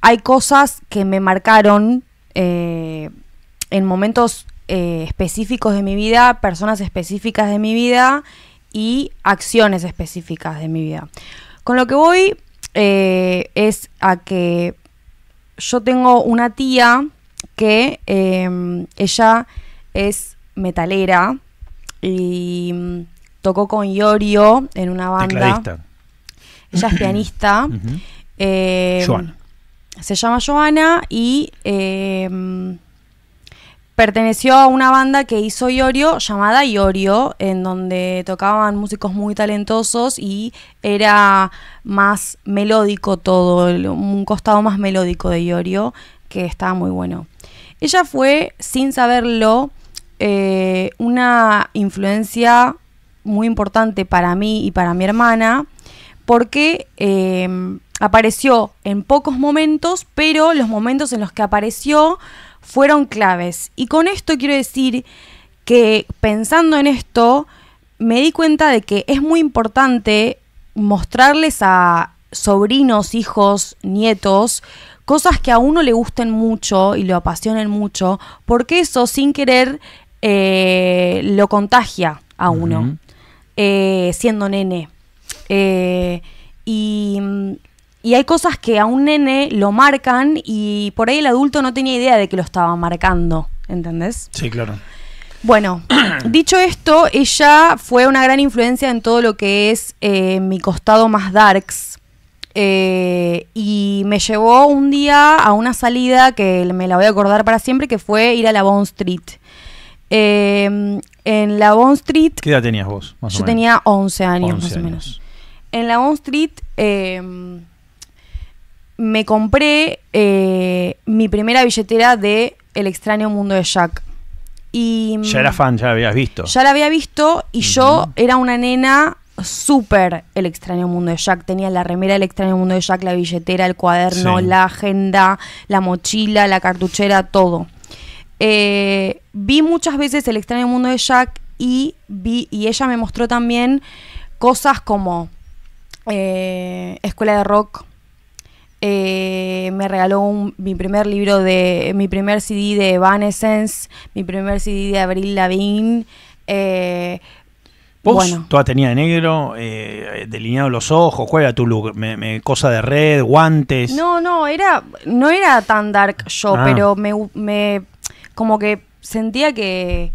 hay cosas que me marcaron eh, en momentos eh, específicos de mi vida, personas específicas de mi vida y acciones específicas de mi vida. Con lo que voy es a que yo tengo una tía que em, ella es metalera y mm, tocó con Iorio en una banda. Ella es [CLEARS THROAT] pianista. Eh, Joana. Se llama Joana y eh, perteneció a una banda que hizo Iorio llamada Iorio, en donde tocaban músicos muy talentosos y era más melódico todo, un costado más melódico de Iorio que estaba muy bueno. Ella fue, sin saberlo, eh, una influencia muy importante para mí y para mi hermana, porque eh, apareció en pocos momentos, pero los momentos en los que apareció fueron claves. Y con esto quiero decir que pensando en esto, me di cuenta de que es muy importante mostrarles a sobrinos, hijos, nietos, cosas que a uno le gusten mucho y lo apasionen mucho, porque eso sin querer eh, lo contagia a uno. Eh, siendo nene. Eh, y, hay cosas que a un nene lo marcan y por ahí el adulto no tenía idea de que lo estaba marcando, ¿entendés? Sí, claro. Bueno, [CLEARS THROAT] dicho esto, ella fue una gran influencia en todo lo que es eh, mi costado más darks. y me llevó un día a una salida que me la voy a acordar para siempre, que fue ir a la Bond Street. Eh, en la Bond Street. ¿Qué edad tenías vos? yo tenía 11 años, más o menos. En la Bond Street em, me compré eh, mi primera billetera de El extraño mundo de Jack. Y, mm, ya era fan, ya la habías visto. Ya la había visto y yo era una nena súper El extraño mundo de Jack. Tenía la remera El extraño mundo de Jack, la billetera, el cuaderno, la agenda, la mochila, la cartuchera, todo. Eh, vi muchas veces El extraño mundo de Jack y, vi, y ella me mostró también cosas como eh, Escuela de Rock. Eh, me regaló mi primer libro de mi primer CD de Evanescence, mi primer CD de Abril Lavigne. bueno. toda tenía de negro, delineado los ojos, cuál tu look, cosa de red, guantes. No, no, era, no era tan dark yo, ah. pero me, como que sentía que,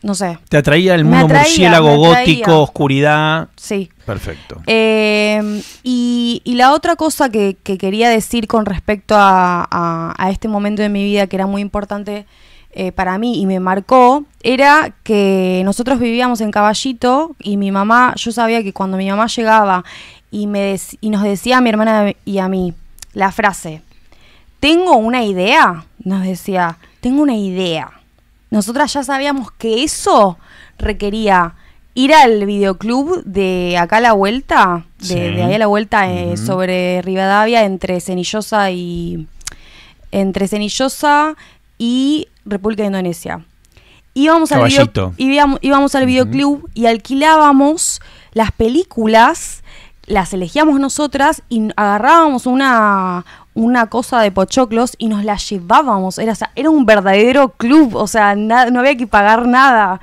no sé. Te atraía el mundo murciélago gótico, oscuridad. Sí. Perfecto. Em, y, la otra cosa que, quería decir con respecto a, este momento de mi vida que era muy importante eh, para mí y me marcó, era que nosotros vivíamos en Caballito y mi mamá, yo sabía que cuando mi mamá llegaba y, me y nos decía a mi hermana y a mí la frase, tengo una idea, nos decía, tengo una idea. Nosotras ya sabíamos que eso requería ir al videoclub de acá a la vuelta, de, ahí a la vuelta, eh, sobre Rivadavia, entre Cenillosa y. Entre Cenillosa y República de Indonesia. Íbamos al, al videoclub y alquilábamos las películas, las elegíamos nosotras y agarrábamos una, una cosa de pochoclos y nos la llevábamos. Era, un verdadero club, o sea, no había que pagar nada.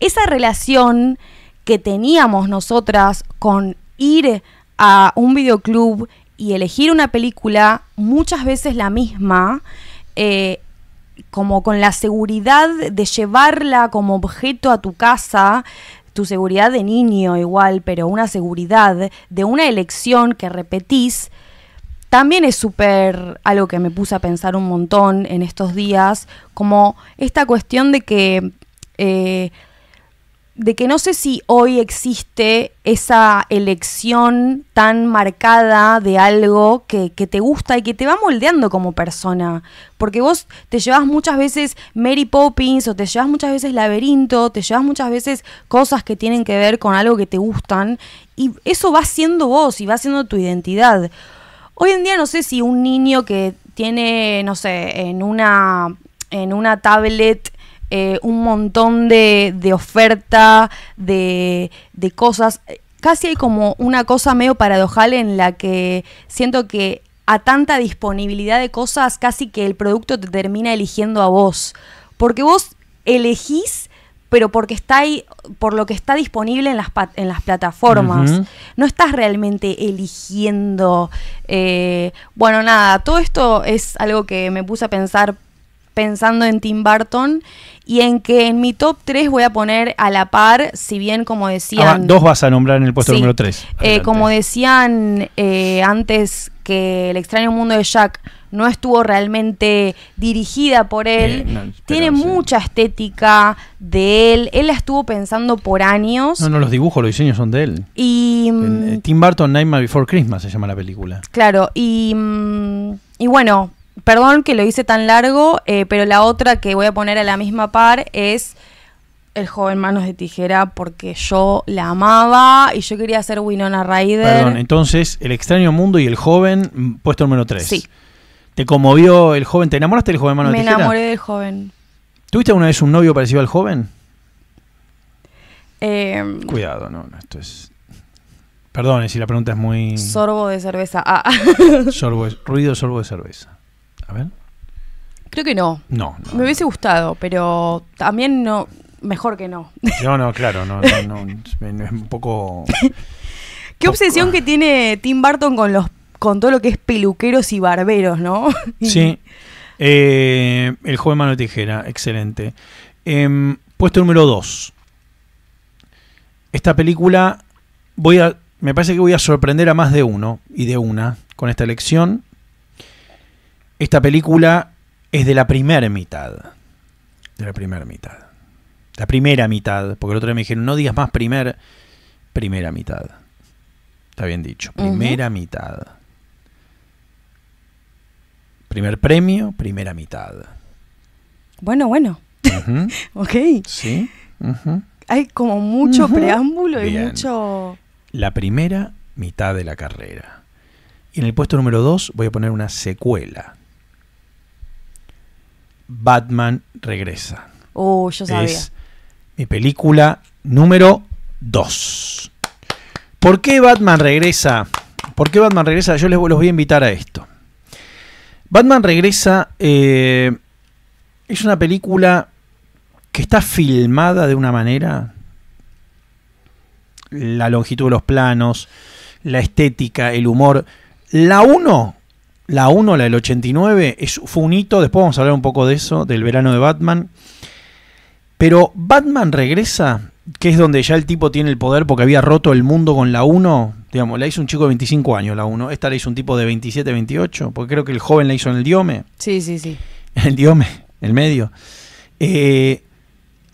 Esa relación que teníamos nosotras con ir a un videoclub y elegir una película, muchas veces la misma, eh, como con la seguridad de llevarla como objeto a tu casa, tu seguridad de niño igual, pero una seguridad de una elección que repetís también es súper algo que me puse a pensar un montón en estos días, como esta cuestión de que, eh, de que no sé si hoy existe esa elección tan marcada de algo que, que, te gusta y que te va moldeando como persona. Porque vos te llevas muchas veces Mary Poppins o te llevas muchas veces laberinto, te llevas muchas veces cosas que tienen que ver con algo que te gustan y eso va siendo vos y va siendo tu identidad. Hoy en día no sé si un niño que tiene, no sé, en una, en una tablet eh, un montón de, de oferta, de, de cosas, casi hay como una cosa medio paradojal en la que siento que a tanta disponibilidad de cosas casi que el producto te termina eligiendo a vos. Porque vos elegís pero porque está ahí, por lo que está disponible en las, en las plataformas. No estás realmente eligiendo. Eh, bueno, nada, todo esto es algo que me puse a pensar pensando en Tim Burton y en que en mi top 3 voy a poner a la par, si bien como ah, decían... dos vas a nombrar en el puesto número 3. Eh, como decían eh, antes que El extraño mundo de Jack no estuvo realmente dirigida por él, tiene mucha estética de él, él la estuvo pensando por años. No, no, los dibujos, los diseños son de él. Y mm, eh, Tim Burton Nightmare Before Christmas se llama la película. Claro, y, mm, y bueno, perdón que lo hice tan largo, eh, pero la otra que voy a poner a la misma par es el joven Manos de Tijera porque yo la amaba y yo quería ser Winona Ryder. Perdón, entonces, El extraño mundo y el joven, mm, puesto número 3. Sí. ¿Te conmovió el joven? ¿Te enamoraste del joven Manos de Tijera? Me enamoré del joven. ¿Tuviste alguna vez un novio parecido al joven? Em, Cuidado, no, esto es. Perdón, eh, si la pregunta es muy. Sorbo de cerveza. Ah. [LAUGHS] sorbo, ruido sorbo de cerveza. A ver. Creo que no. No, no Me hubiese gustado, pero también no, mejor que no. [LAUGHS] No, no, claro, no, es un poco... [LAUGHS] Qué obsesión que tiene Tim Burton con los con todo lo que es peluqueros y barberos, ¿no? [LAUGHS] sí. Eh, el joven mano de tijera, excelente. Em, puesto número 2. Esta película voy a me parece que voy a sorprender a más de uno y de una con esta elección. Esta película es de la primera mitad. De la primera mitad. La primera mitad, porque el otro día me dijeron, no digas más primer, primera mitad. Está bien dicho, primera mitad. Primer premio, primera mitad. Bueno, bueno. [LAUGHS] ok. Sí. Hay como mucho preámbulo y mucho... La primera mitad de la carrera. Y en el puesto número dos voy a poner una secuela. Batman regresa. Oh, yo sabía mi película número 2. ¿Por qué Batman regresa? ¿Por qué Batman regresa? Yo les, los voy a invitar a esto. Batman regresa eh, es una película que está filmada de una manera, la longitud de los planos, la estética, el humor. La 1, la 1, la del 89, es, fue un hito, después vamos a hablar un poco de eso, del verano de Batman. Pero Batman regresa, que es donde ya el tipo tiene el poder porque había roto el mundo con la 1. Digamos, la hizo un chico de 25 años la 1. Esta la hizo un tipo de 27, 28. Porque creo que el joven la hizo en el Diome. Sí, sí, sí. [LAUGHS] El Diome, el medio. Eh,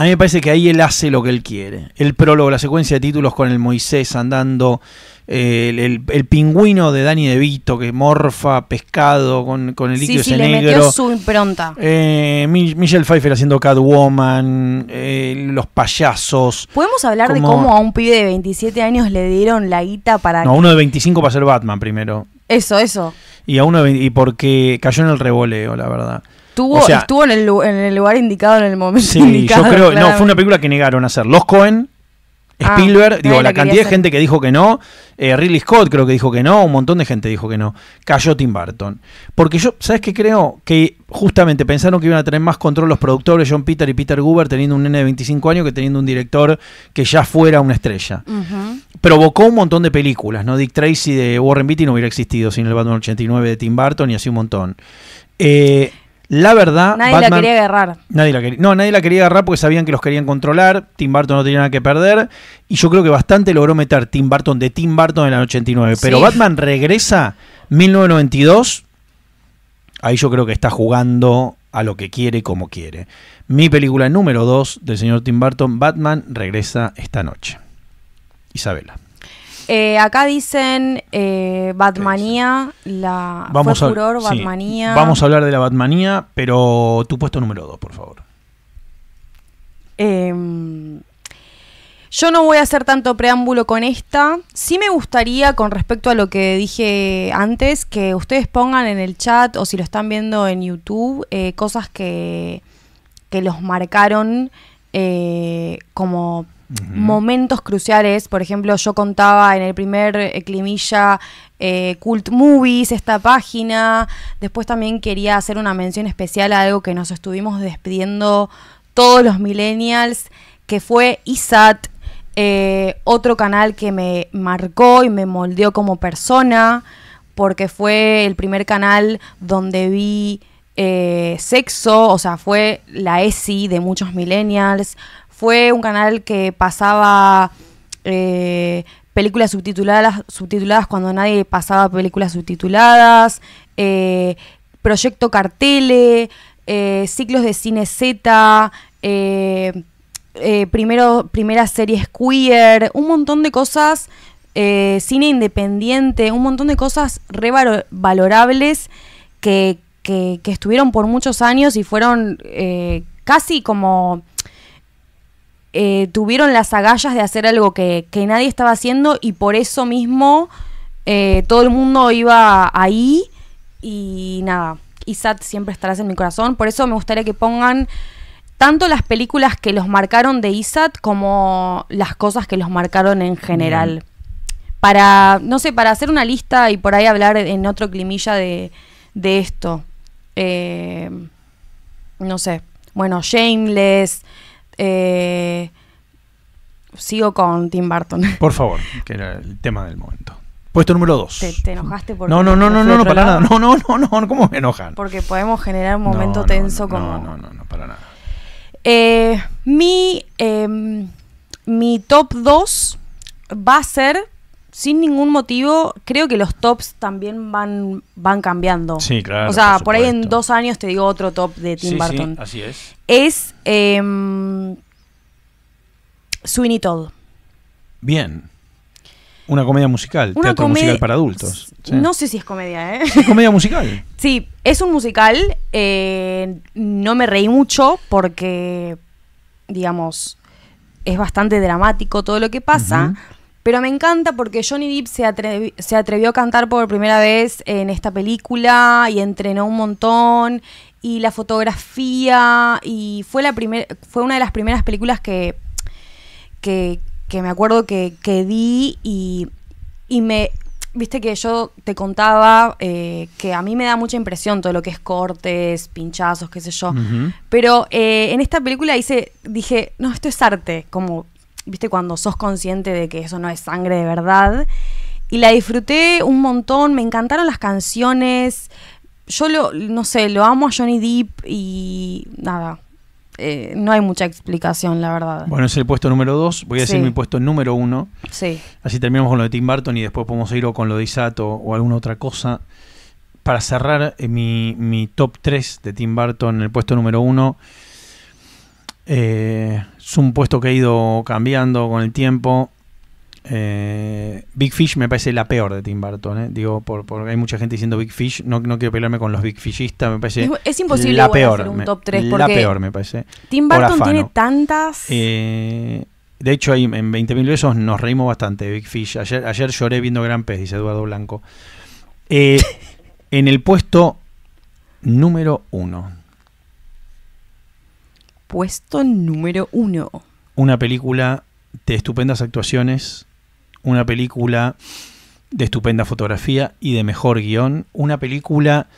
a mí me parece que ahí él hace lo que él quiere. El prólogo, la secuencia de títulos con el Moisés andando, eh, el, pingüino de Danny De Vito que morfa pescado con, con el líquido sí, sí, le Metió su impronta. Eh, Michelle Pfeiffer haciendo Catwoman, eh, los payasos. ¿Podemos hablar de cómo a un pibe de 27 años le dieron la guita para.? No, uno de 25 para ser Batman primero. Eso, eso. Y a uno y porque cayó en el revoleo, la verdad. Estuvo, en, el, lugar indicado en el momento sí, yo creo, no, fue una película que negaron hacer. Los Cohen, ah, Spielberg, digo, la, cantidad de gente que dijo que no, eh, Ridley Scott creo que dijo que no, un montón de gente dijo que no, cayó Tim Burton. Porque yo, ¿sabes qué creo? Que justamente pensaron que iban a tener más control los productores, John Peter y Peter Goober, teniendo un nene de 25 años que teniendo un director que ya fuera una estrella. Provocó un montón de películas, ¿no? Dick Tracy de Warren Beatty no hubiera existido sin el Batman 89 de Tim Burton y así un montón. Eh, la verdad. Nadie la quería agarrar. Nadie la quería. No, nadie la quería agarrar porque sabían que los querían controlar. Tim Burton no tenía nada que perder. Y yo creo que bastante logró meter Tim Burton de Tim Burton en la 89. Pero Batman regresa 1992. Ahí yo creo que está jugando a lo que quiere y como quiere. Mi película número 2 del señor Tim Burton, Batman, regresa esta noche. Isabela. Eh, acá dicen eh, Batmanía, la vamos furor, Batmanía. Vamos a hablar de la Batmanía, pero tu puesto número 2, por favor. Em, yo no voy a hacer tanto preámbulo con esta. Sí me gustaría, con respecto a lo que dije antes, que ustedes pongan en el chat o si lo están viendo en YouTube eh, cosas que, que los marcaron como Momentos cruciales, por ejemplo, yo contaba en el primer eh, Climilla eh, Cult Movies, esta página. Después también quería hacer una mención especial a algo que nos estuvimos despidiendo todos los millennials, que fue ISAT, eh, otro canal que me marcó y me moldeó como persona, porque fue el primer canal donde vi sexo, o sea, fue la ESI de muchos millennials, fue un canal que pasaba eh, películas subtituladas, subtituladas cuando nadie pasaba películas subtituladas, eh, Proyecto Cartele, eh, ciclos de cine Z, primero, primeras series queer, un montón de cosas, cine independiente, un montón de cosas revalorables que, estuvieron por muchos años y fueron casi como eh, tuvieron las agallas de hacer algo que, nadie estaba haciendo y por eso mismo eh, todo el mundo iba ahí y nada, Isat siempre estarás en mi corazón, por eso me gustaría que pongan tanto las películas que los marcaron de Isat como las cosas que los marcaron en general. Para, no sé, para hacer una lista y por ahí hablar en otro climilla de, esto. Eh, no sé. Bueno, Shameless, eh, sigo con Tim Burton. Por favor, que era el tema del momento. Puesto número 2. Te, enojaste por No, no, no, no, no, no, para nada. No, no, no, no, ¿cómo me enojan? Porque podemos generar un momento tenso no, como. No, no, no, no, para nada. Eh, mi, eh, mi top 2 va a ser sin ningún motivo, creo que los tops también van, van cambiando. Sí, claro. O sea, por, ahí en dos años te digo otro top de Tim Burton. Sí, así es. Es em, Sweeney Todd. Bien. Una comedia musical, teatro musical para adultos. No sé si es comedia, ¿eh? ¿Es comedia musical? [LAUGHS] sí, es un musical. Eh, no me reí mucho porque, digamos, es bastante dramático todo lo que pasa. Pero me encanta porque Johnny Depp se, atrevió a cantar por primera vez en esta película y entrenó un montón y la fotografía y fue la primer, fue una de las primeras películas que que, me acuerdo que, di, y, me viste que yo te contaba eh, que a mí me da mucha impresión todo lo que es cortes pinchazos qué sé yo pero eh, en esta película hice dije no esto es arte como viste, cuando sos consciente de que eso no es sangre de verdad. Y la disfruté un montón, me encantaron las canciones. Yo lo, no sé, lo amo a Johnny Depp y nada. Eh, no hay mucha explicación, la verdad. Bueno, es el puesto número 2. Voy a decir mi puesto número 1. Sí. Así terminamos con lo de Tim Burton y después podemos ir con lo de Isato o alguna otra cosa. Para cerrar eh, mi, mi top 3 de Tim Burton, el puesto número 1 eh, es un puesto que ha ido cambiando con el tiempo. Eh, Big Fish me parece la peor de Tim Burton. Eh. Digo, porque hay mucha gente diciendo Big Fish. No, quiero pelearme con los Big Fishistas. Me parece. Es, imposible la peor, hacer un top 3 La peor, me parece. Tim Burton tiene tantas. de hecho, ahí en 20.000 pesos nos reímos bastante de Big Fish. Ayer, ayer lloré viendo Gran Pez, dice Eduardo Blanco. [LAUGHS] en el puesto número 1 puesto número uno. Una película de estupendas actuaciones, una película de estupenda fotografía y de mejor guión, una película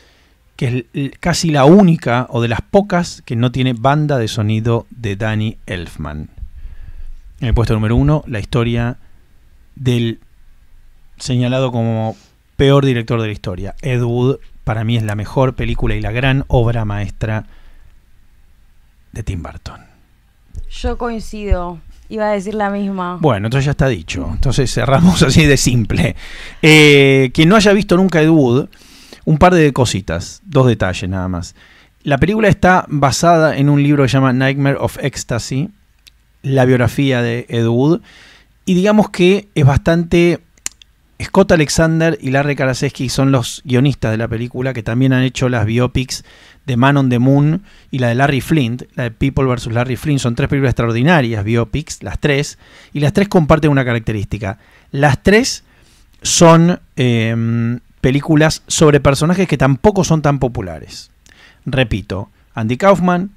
que es casi la única o de las pocas que no tiene banda de sonido de Danny Elfman. En el puesto número uno, la historia del señalado como peor director de la historia. Ed Wood para mí es la mejor película y la gran obra maestra de Tim Burton. Yo coincido. Iba a decir la misma. Bueno, entonces ya está dicho. Entonces cerramos así de simple. Eh, quien no haya visto nunca Ed Wood, un par de cositas, dos detalles nada más. La película está basada en un libro que se llama Nightmare of Ecstasy, la biografía de Ed Wood, y digamos que es bastante... Scott Alexander y Larry Karaseski son los guionistas de la película que también han hecho las biopics de Man on the Moon y la de Larry Flint, la de People vs. Larry Flint, son tres películas extraordinarias, biopics, las tres, y las tres comparten una característica. Las tres son em, películas sobre personajes que tampoco son tan populares. Repito, Andy Kaufman,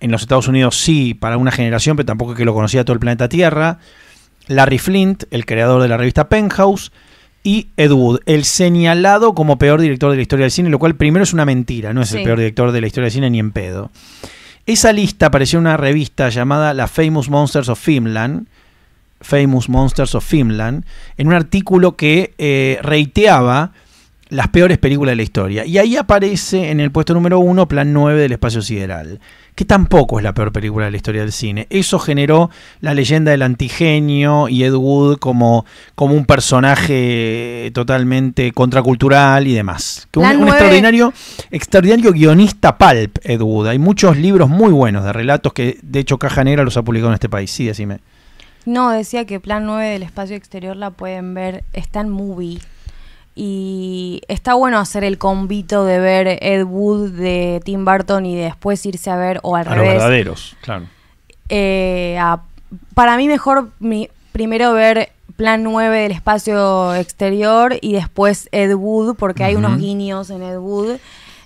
en los Estados Unidos sí, para una generación, pero tampoco es que lo conocía todo el planeta Tierra. Larry Flint, el creador de la revista Penthouse, y Ed el señalado como peor director de la historia del cine, lo cual primero es una mentira, no es el peor director de la historia del cine ni en pedo. Esa lista apareció en una revista llamada La Famous Monsters of Finland, Famous Monsters of Finland, en un artículo que eh, reiteaba las peores películas de la historia. Y ahí aparece en el puesto número uno Plan 9 del Espacio Sideral que tampoco es la peor película de la historia del cine. Eso generó la leyenda del antigenio y Ed Wood como, como un personaje totalmente contracultural y demás. un, extraordinario, extraordinario guionista palp, Ed Wood. Hay muchos libros muy buenos de relatos que, de hecho, Caja Negra los ha publicado en este país. Sí, decime. No, decía que Plan 9 del espacio exterior la pueden ver, está en movie. Y está bueno hacer el convito de ver Ed Wood de Tim Burton y después irse a ver, o al a Los verdaderos, claro. Eh, para mí, mejor primero ver Plan 9 del espacio exterior y después Ed Wood, porque hay unos guiños en Ed Wood.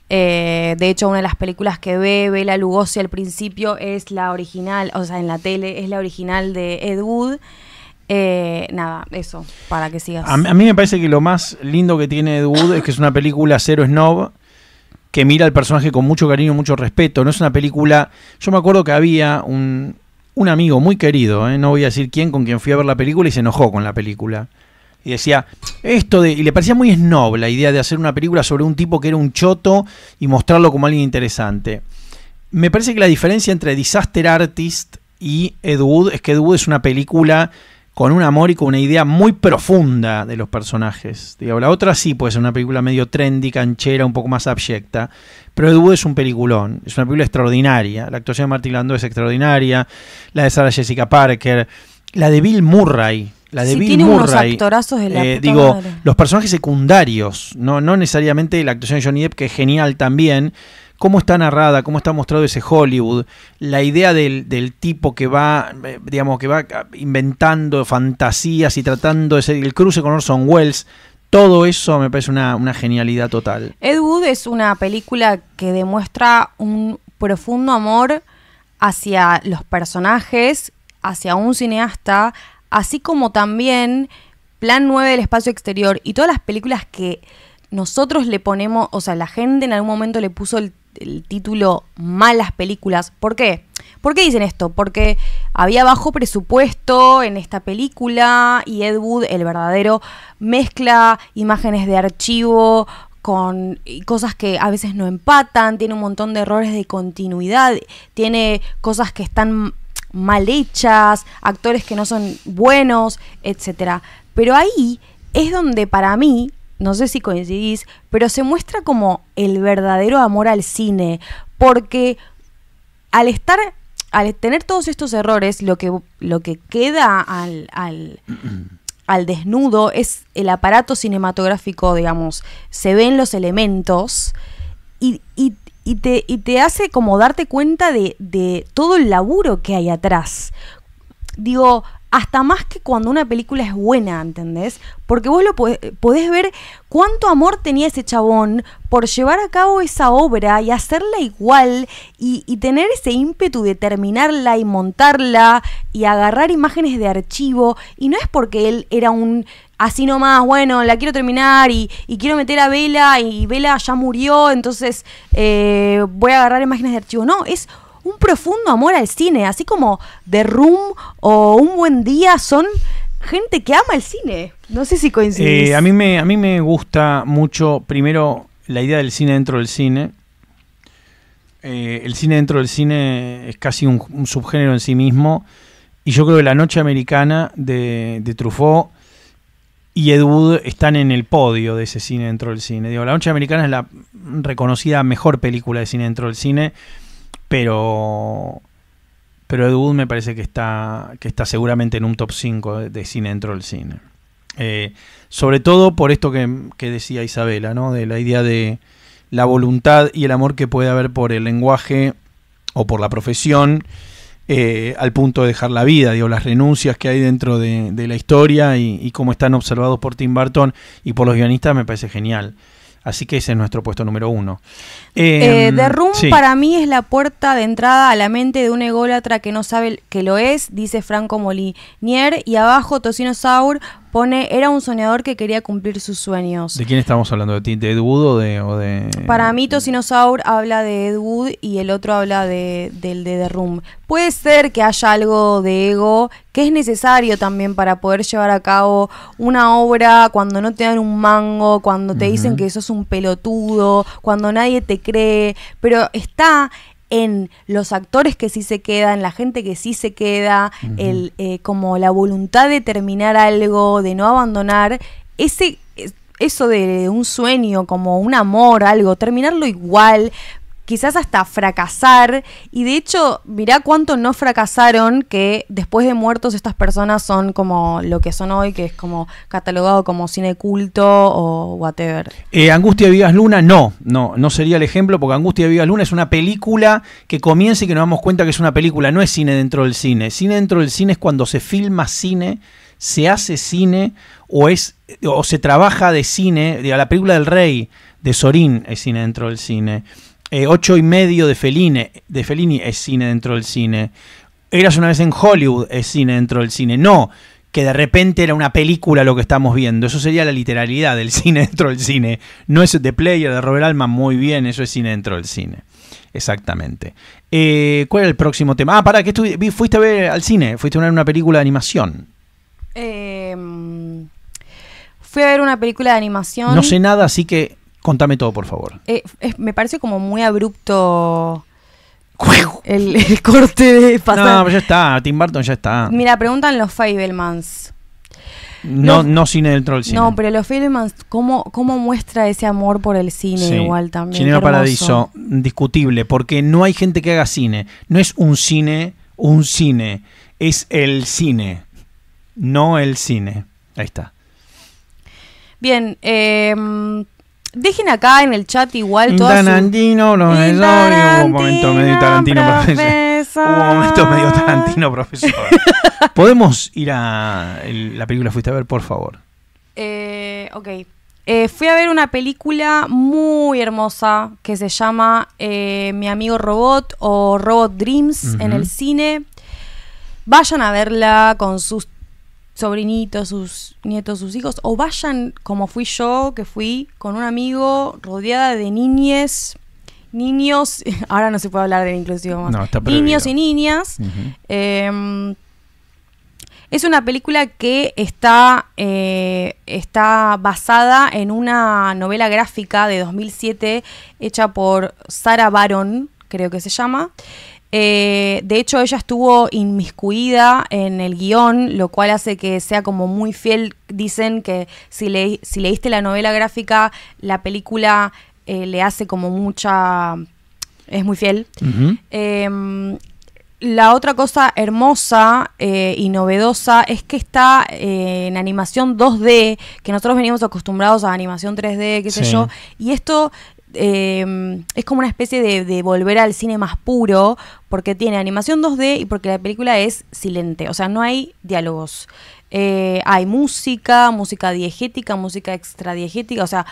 Eh, de hecho, una de las películas que ve la Lugosi al principio es la original, o sea, en la tele es la original de Ed Wood. Eh, nada, eso, para que sigas. A, mí me parece que lo más lindo que tiene Ed es que es una película cero snob que mira al personaje con mucho cariño, mucho respeto. No es una película. Yo me acuerdo que había un, amigo muy querido, eh, no voy a decir quién, con quien fui a ver la película y se enojó con la película. Y decía, esto de. Y le parecía muy snob la idea de hacer una película sobre un tipo que era un choto y mostrarlo como alguien interesante. Me parece que la diferencia entre Disaster Artist y Ed es que Ed es una película con un amor y con una idea muy profunda de los personajes. la otra sí puede ser una película medio trendy, canchera, un poco más abyecta, pero Edu es un peliculón, es una película extraordinaria. La actuación de Martin Landau es extraordinaria, la de Sarah Jessica Parker, la de Bill Murray, la de tiene unos actorazos de la eh, digo, los personajes secundarios, no, no necesariamente la actuación de Johnny Depp, que es genial también, cómo está narrada, cómo está mostrado ese Hollywood, la idea del, tipo que va, eh, digamos, que va eh, inventando fantasías y tratando de ser el cruce con Orson Welles, todo eso me parece una, una, genialidad total. Ed Wood es una película que demuestra un profundo amor hacia los personajes, hacia un cineasta, así como también Plan 9 del espacio exterior y todas las películas que nosotros le ponemos, o sea, la gente en algún momento le puso el el título Malas Películas. ¿Por qué? ¿Por qué dicen esto? Porque había bajo presupuesto en esta película y Ed Wood, el verdadero, mezcla imágenes de archivo con cosas que a veces no empatan, tiene un montón de errores de continuidad, tiene cosas que están mal hechas, actores que no son buenos, etc. Pero ahí es donde para mí no sé si coincidís, pero se muestra como el verdadero amor al cine, porque al estar, al tener todos estos errores, lo que, lo que queda al, al, [CLEARS THROAT] desnudo es el aparato cinematográfico, digamos, se ven los elementos y, y, te, y te, hace como darte cuenta de, de todo el laburo que hay atrás. Digo, hasta más que cuando una película es buena, ¿entendés? Porque vos lo podés, ver cuánto amor tenía ese chabón por llevar a cabo esa obra y hacerla igual y, tener ese ímpetu de terminarla y montarla y agarrar imágenes de archivo. Y no es porque él era un así nomás, bueno, la quiero terminar y, quiero meter a Vela y Vela ya murió, entonces eh, voy a agarrar imágenes de archivo. No, es un profundo amor al cine, así como The Room o Un Buen Día son gente que ama el cine. No sé si coincidís. Eh, a, mí me, a mí me gusta mucho, primero, la idea del cine dentro del cine. Eh, el cine dentro del cine es casi un, subgénero en sí mismo. Y yo creo que La Noche Americana de, de Truffaut y Ed Wood están en el podio de ese cine dentro del cine. Digo, La Noche Americana es la reconocida mejor película de cine dentro del cine pero pero Ed Wood me parece que está, que está seguramente en un top 5 de, cine dentro del cine. Eh, sobre todo por esto que, decía Isabela, ¿no? de la idea de la voluntad y el amor que puede haber por el lenguaje o por la profesión, eh, al punto de dejar la vida, digo, las renuncias que hay dentro de, la historia y, y, cómo están observados por Tim Burton y por los guionistas me parece genial. Así que ese es nuestro puesto número uno. Eh, em, The Room para mí es la puerta de entrada a la mente de un ególatra que no sabe que lo es, dice Franco Molinier. Y abajo, Tocino Saur pone, era un soñador que quería cumplir sus sueños. ¿De quién estamos hablando? ¿De, de Ed Wood o de, Para mí Tocinosaur habla de Ed Wood y el otro habla de, del de The Room. Puede ser que haya algo de ego que es necesario también para poder llevar a cabo una obra cuando no te dan un mango, cuando te dicen que sos un pelotudo, cuando nadie te cree, pero está en los actores que sí se quedan, la gente que sí se queda, el, eh, como la voluntad de terminar algo, de no abandonar, ese, eso de un sueño, como un amor, algo, terminarlo igual, quizás hasta fracasar. Y de hecho, mirá cuánto no fracasaron que después de muertos estas personas son como lo que son hoy, que es como catalogado como cine culto o whatever. Eh, Angustia de Vivas Luna, no, no, no sería el ejemplo, porque Angustia de Vivas Luna es una película que comienza y que nos damos cuenta que es una película, no es cine dentro del cine. Cine dentro del cine es cuando se filma cine, se hace cine o es o se trabaja de cine, la película del rey de Sorín es cine dentro del cine. Eh, ocho y medio de Fellini, de Fellini es cine dentro del cine. Eras una vez en Hollywood es cine dentro del cine. No, que de repente era una película lo que estamos viendo. Eso sería la literalidad del [LAUGHS] cine dentro del cine. No es The Player de Robert Alma, muy bien, eso es cine dentro del cine. Exactamente. Eh, ¿Cuál es el próximo tema? Ah, para, que fuiste a ver al cine, fuiste a ver una película de animación. Em, fui a ver una película de animación. No sé nada, así que Contame todo, por favor. Eh, me parece como muy abrupto el, [LAUGHS] el, corte de No, ya está, Tim Burton ya está. Mira, preguntan los Fablemans. No, no cine del troll cine. No, pero los Fablemans, ¿cómo, muestra ese amor por el cine igual también? Cinema Paradiso, discutible, porque no hay gente que haga cine. No es un cine, un cine. Es el cine, no el cine. Ahí está. Bien, eh, Dejen acá en el chat igual todas Tarantino, no un momento medio Tarantino, profesor. un momento medio Tarantino, profesor. ¿Podemos ir a la película Fuiste a ver, por favor? Eh, ok. Eh, fui a ver una película muy hermosa que se llama eh, Mi amigo Robot o Robot Dreams en el cine. Vayan a verla con sus sobrinitos, sus nietos, sus hijos, o vayan como fui yo, que fui con un amigo rodeada de niñes, niños, [LAUGHS] ahora no se puede hablar de inclusivo niños y niñas. Em, es una película que está, eh, está basada en una novela gráfica de 2007 hecha por Sara Baron, creo que se llama. Eh, de hecho, ella estuvo inmiscuida en el guión, lo cual hace que sea como muy fiel. Dicen que si, le, si leíste la novela gráfica, la película eh, le hace como mucha... Es muy fiel. Em, la otra cosa hermosa eh, y novedosa es que está en animación 2D, que nosotros veníamos acostumbrados a animación 3D, qué sé yo, y esto Em, es como una especie de, volver al cine más puro, porque tiene animación 2D y porque la película es silente, o sea, no hay diálogos. Eh, hay música, música diegética, música extradiegética, o sea,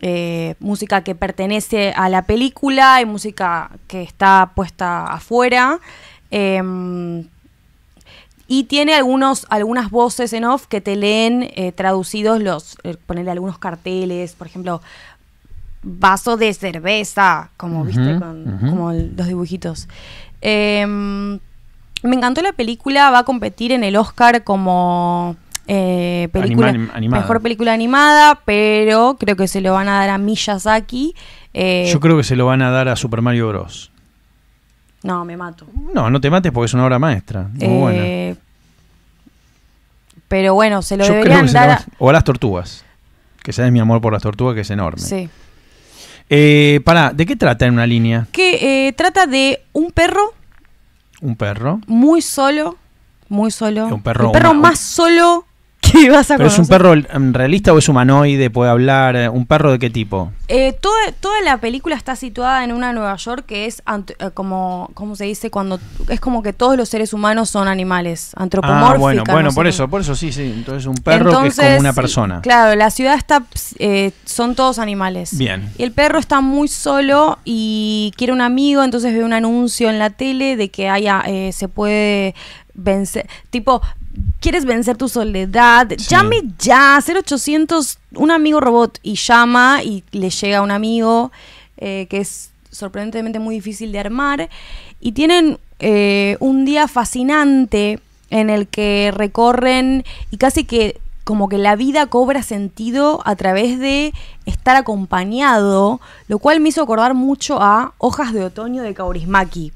eh, música que pertenece a la película, hay música que está puesta afuera. Em, y tiene algunos, algunas voces en off que te leen eh, traducidos los, ponerle algunos carteles, por ejemplo, vaso de cerveza, como viste, con, como los dibujitos. Em, me encantó la película, va a competir en el Oscar como eh, película, mejor película animada, pero creo que se lo van a dar a Miyazaki. Eh, Yo creo que se lo van a dar a Super Mario Bros. No, me mato. No, no te mates porque es una obra maestra. Muy eh, buena. Pero bueno, se lo deberían dar. A... O a las tortugas. Que sabes mi amor por las tortugas, que es enorme. Sí. Eh, pará, ¿de qué trata en una línea? Que eh, trata de un perro. Un perro. Muy solo. Muy solo. Un perro. más solo [LAUGHS] ¿Pero es un perro mm, realista o es humanoide? ¿Puede hablar? Eh, ¿Un perro de qué tipo? Eh, toda, la película está situada en una Nueva York que es eh, como, se dice? cuando Es como que todos los seres humanos son animales, ah, antropomórficos. Ah, bueno, bueno, por eso, por eso sí, sí. Entonces un perro que es como una persona. Claro, la ciudad está, eh, son todos animales. Bien. Y el perro está muy solo y quiere un amigo, entonces ve un anuncio en la tele de que haya, se puede vencer, tipo, quieres vencer tu soledad, llame ya, 0800, un amigo robot, y llama y le llega un amigo eh, que es sorprendentemente muy difícil de armar. Y tienen eh, un día fascinante en el que recorren y casi que como que la vida cobra sentido a través de estar acompañado, lo cual me hizo acordar mucho a Hojas de Otoño de Kaurismaki.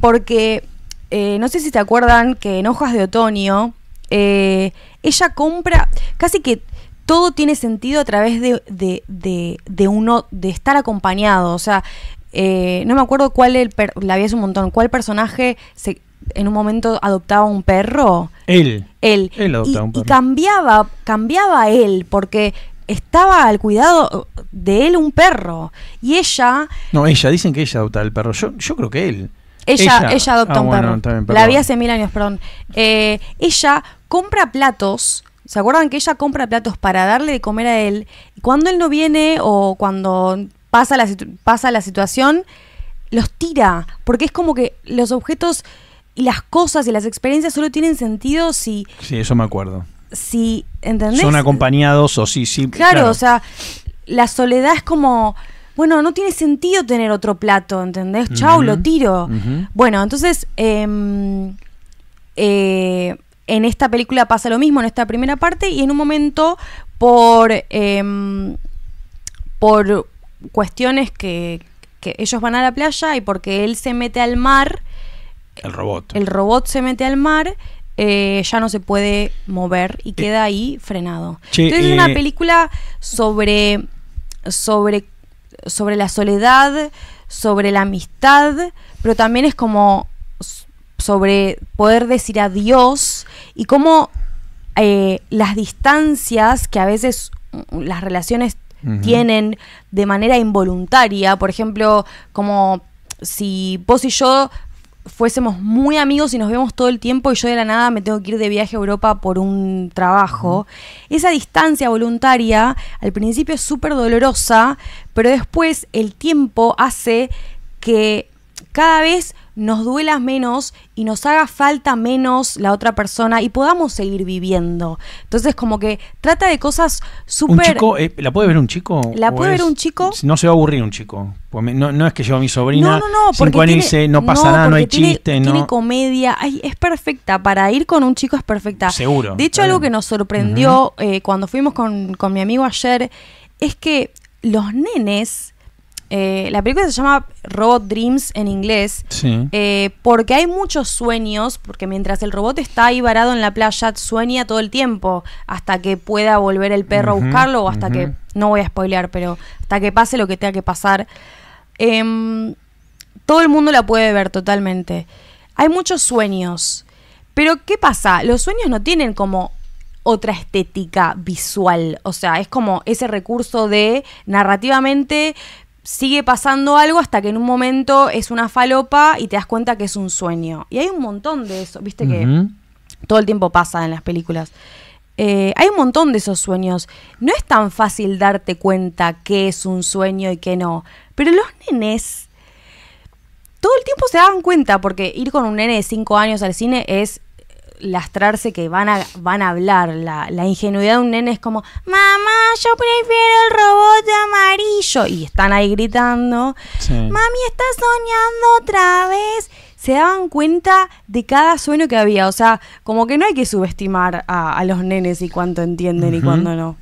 Porque eh, no sé si te acuerdan que en Hojas de Otoño eh, ella compra, casi que todo tiene sentido a través de, de, uno, de estar acompañado. O sea, eh, no me acuerdo cuál, el la vi hace un montón, cuál personaje se, en un momento adoptaba un perro. Él. Él. y, cambiaba, cambiaba él, porque estaba al cuidado de él un perro. Y ella. No, ella, dicen que ella adoptaba el perro. Yo, yo creo que él. Ella, ella, adopta ah, un la vi hace mil años, perdón. Eh, ella compra platos. ¿Se acuerdan que ella compra platos para darle de comer a él? cuando él no viene o cuando pasa la, pasa la situación, los tira. Porque es como que los objetos y las cosas y las experiencias solo tienen sentido si. Sí, eso me acuerdo. Si, ¿entendés? Son acompañados o sí, sí. claro. o sea, la soledad es como bueno, no tiene sentido tener otro plato, ¿entendés? chao, Chau, lo tiro. Bueno, entonces, em, eh, en esta película pasa lo mismo, en esta primera parte, y en un momento, por, em, por cuestiones que, ellos van a la playa y porque él se mete al mar, el robot. El robot se mete al mar, eh, ya no se puede mover y eh. queda ahí frenado. Entonces es una película sobre, sobre sobre la soledad, sobre la amistad, pero también es como sobre poder decir adiós y cómo eh, las distancias que a veces mm, las relaciones tienen de manera involuntaria, por ejemplo, como si vos y yo fuésemos muy amigos y nos vemos todo el tiempo y yo de la nada me tengo que ir de viaje a Europa por un trabajo. Esa distancia voluntaria al principio es súper dolorosa, pero después el tiempo hace que cada vez nos duela menos y nos haga falta menos la otra persona y podamos seguir viviendo. Entonces, como que trata de cosas súper. Eh, ¿La puede ver un chico? ¿La puede ver un chico? No se va a aburrir un chico. Pues no, no es que yo a mi sobrina. No, no, no. Cinco tiene, no pasa nada, no hay chiste, ¿no? Tiene comedia. Ay, es perfecta. Para ir con un chico es perfecta. Seguro. De hecho, algo que nos sorprendió eh, cuando fuimos con, con mi amigo ayer es que los nenes eh, la película se llama Robot Dreams en inglés, eh, porque hay muchos sueños, porque mientras el robot está ahí varado en la playa, sueña todo el tiempo, hasta que pueda volver el perro a buscarlo, o hasta que, no voy a spoilear, pero hasta que pase lo que tenga que pasar. Em, todo el mundo la puede ver totalmente. Hay muchos sueños, pero ¿qué pasa? Los sueños no tienen como otra estética visual, o sea, es como ese recurso de narrativamente sigue pasando algo hasta que en un momento es una falopa y te das cuenta que es un sueño. Y hay un montón de eso, viste que todo el tiempo pasa en las películas. Eh, hay un montón de esos sueños. No es tan fácil darte cuenta qué es un sueño y qué no. Pero los nenes todo el tiempo se dan cuenta porque ir con un nene de 5 años al cine es lastrarse que van a, van a hablar. La, ingenuidad de un nene es como, mamá, yo prefiero el robot amarillo. Y están ahí gritando, mami, está soñando otra vez. Se daban cuenta de cada sueño que había. O sea, como que no hay que subestimar a, los nenes y cuánto entienden y cuánto no.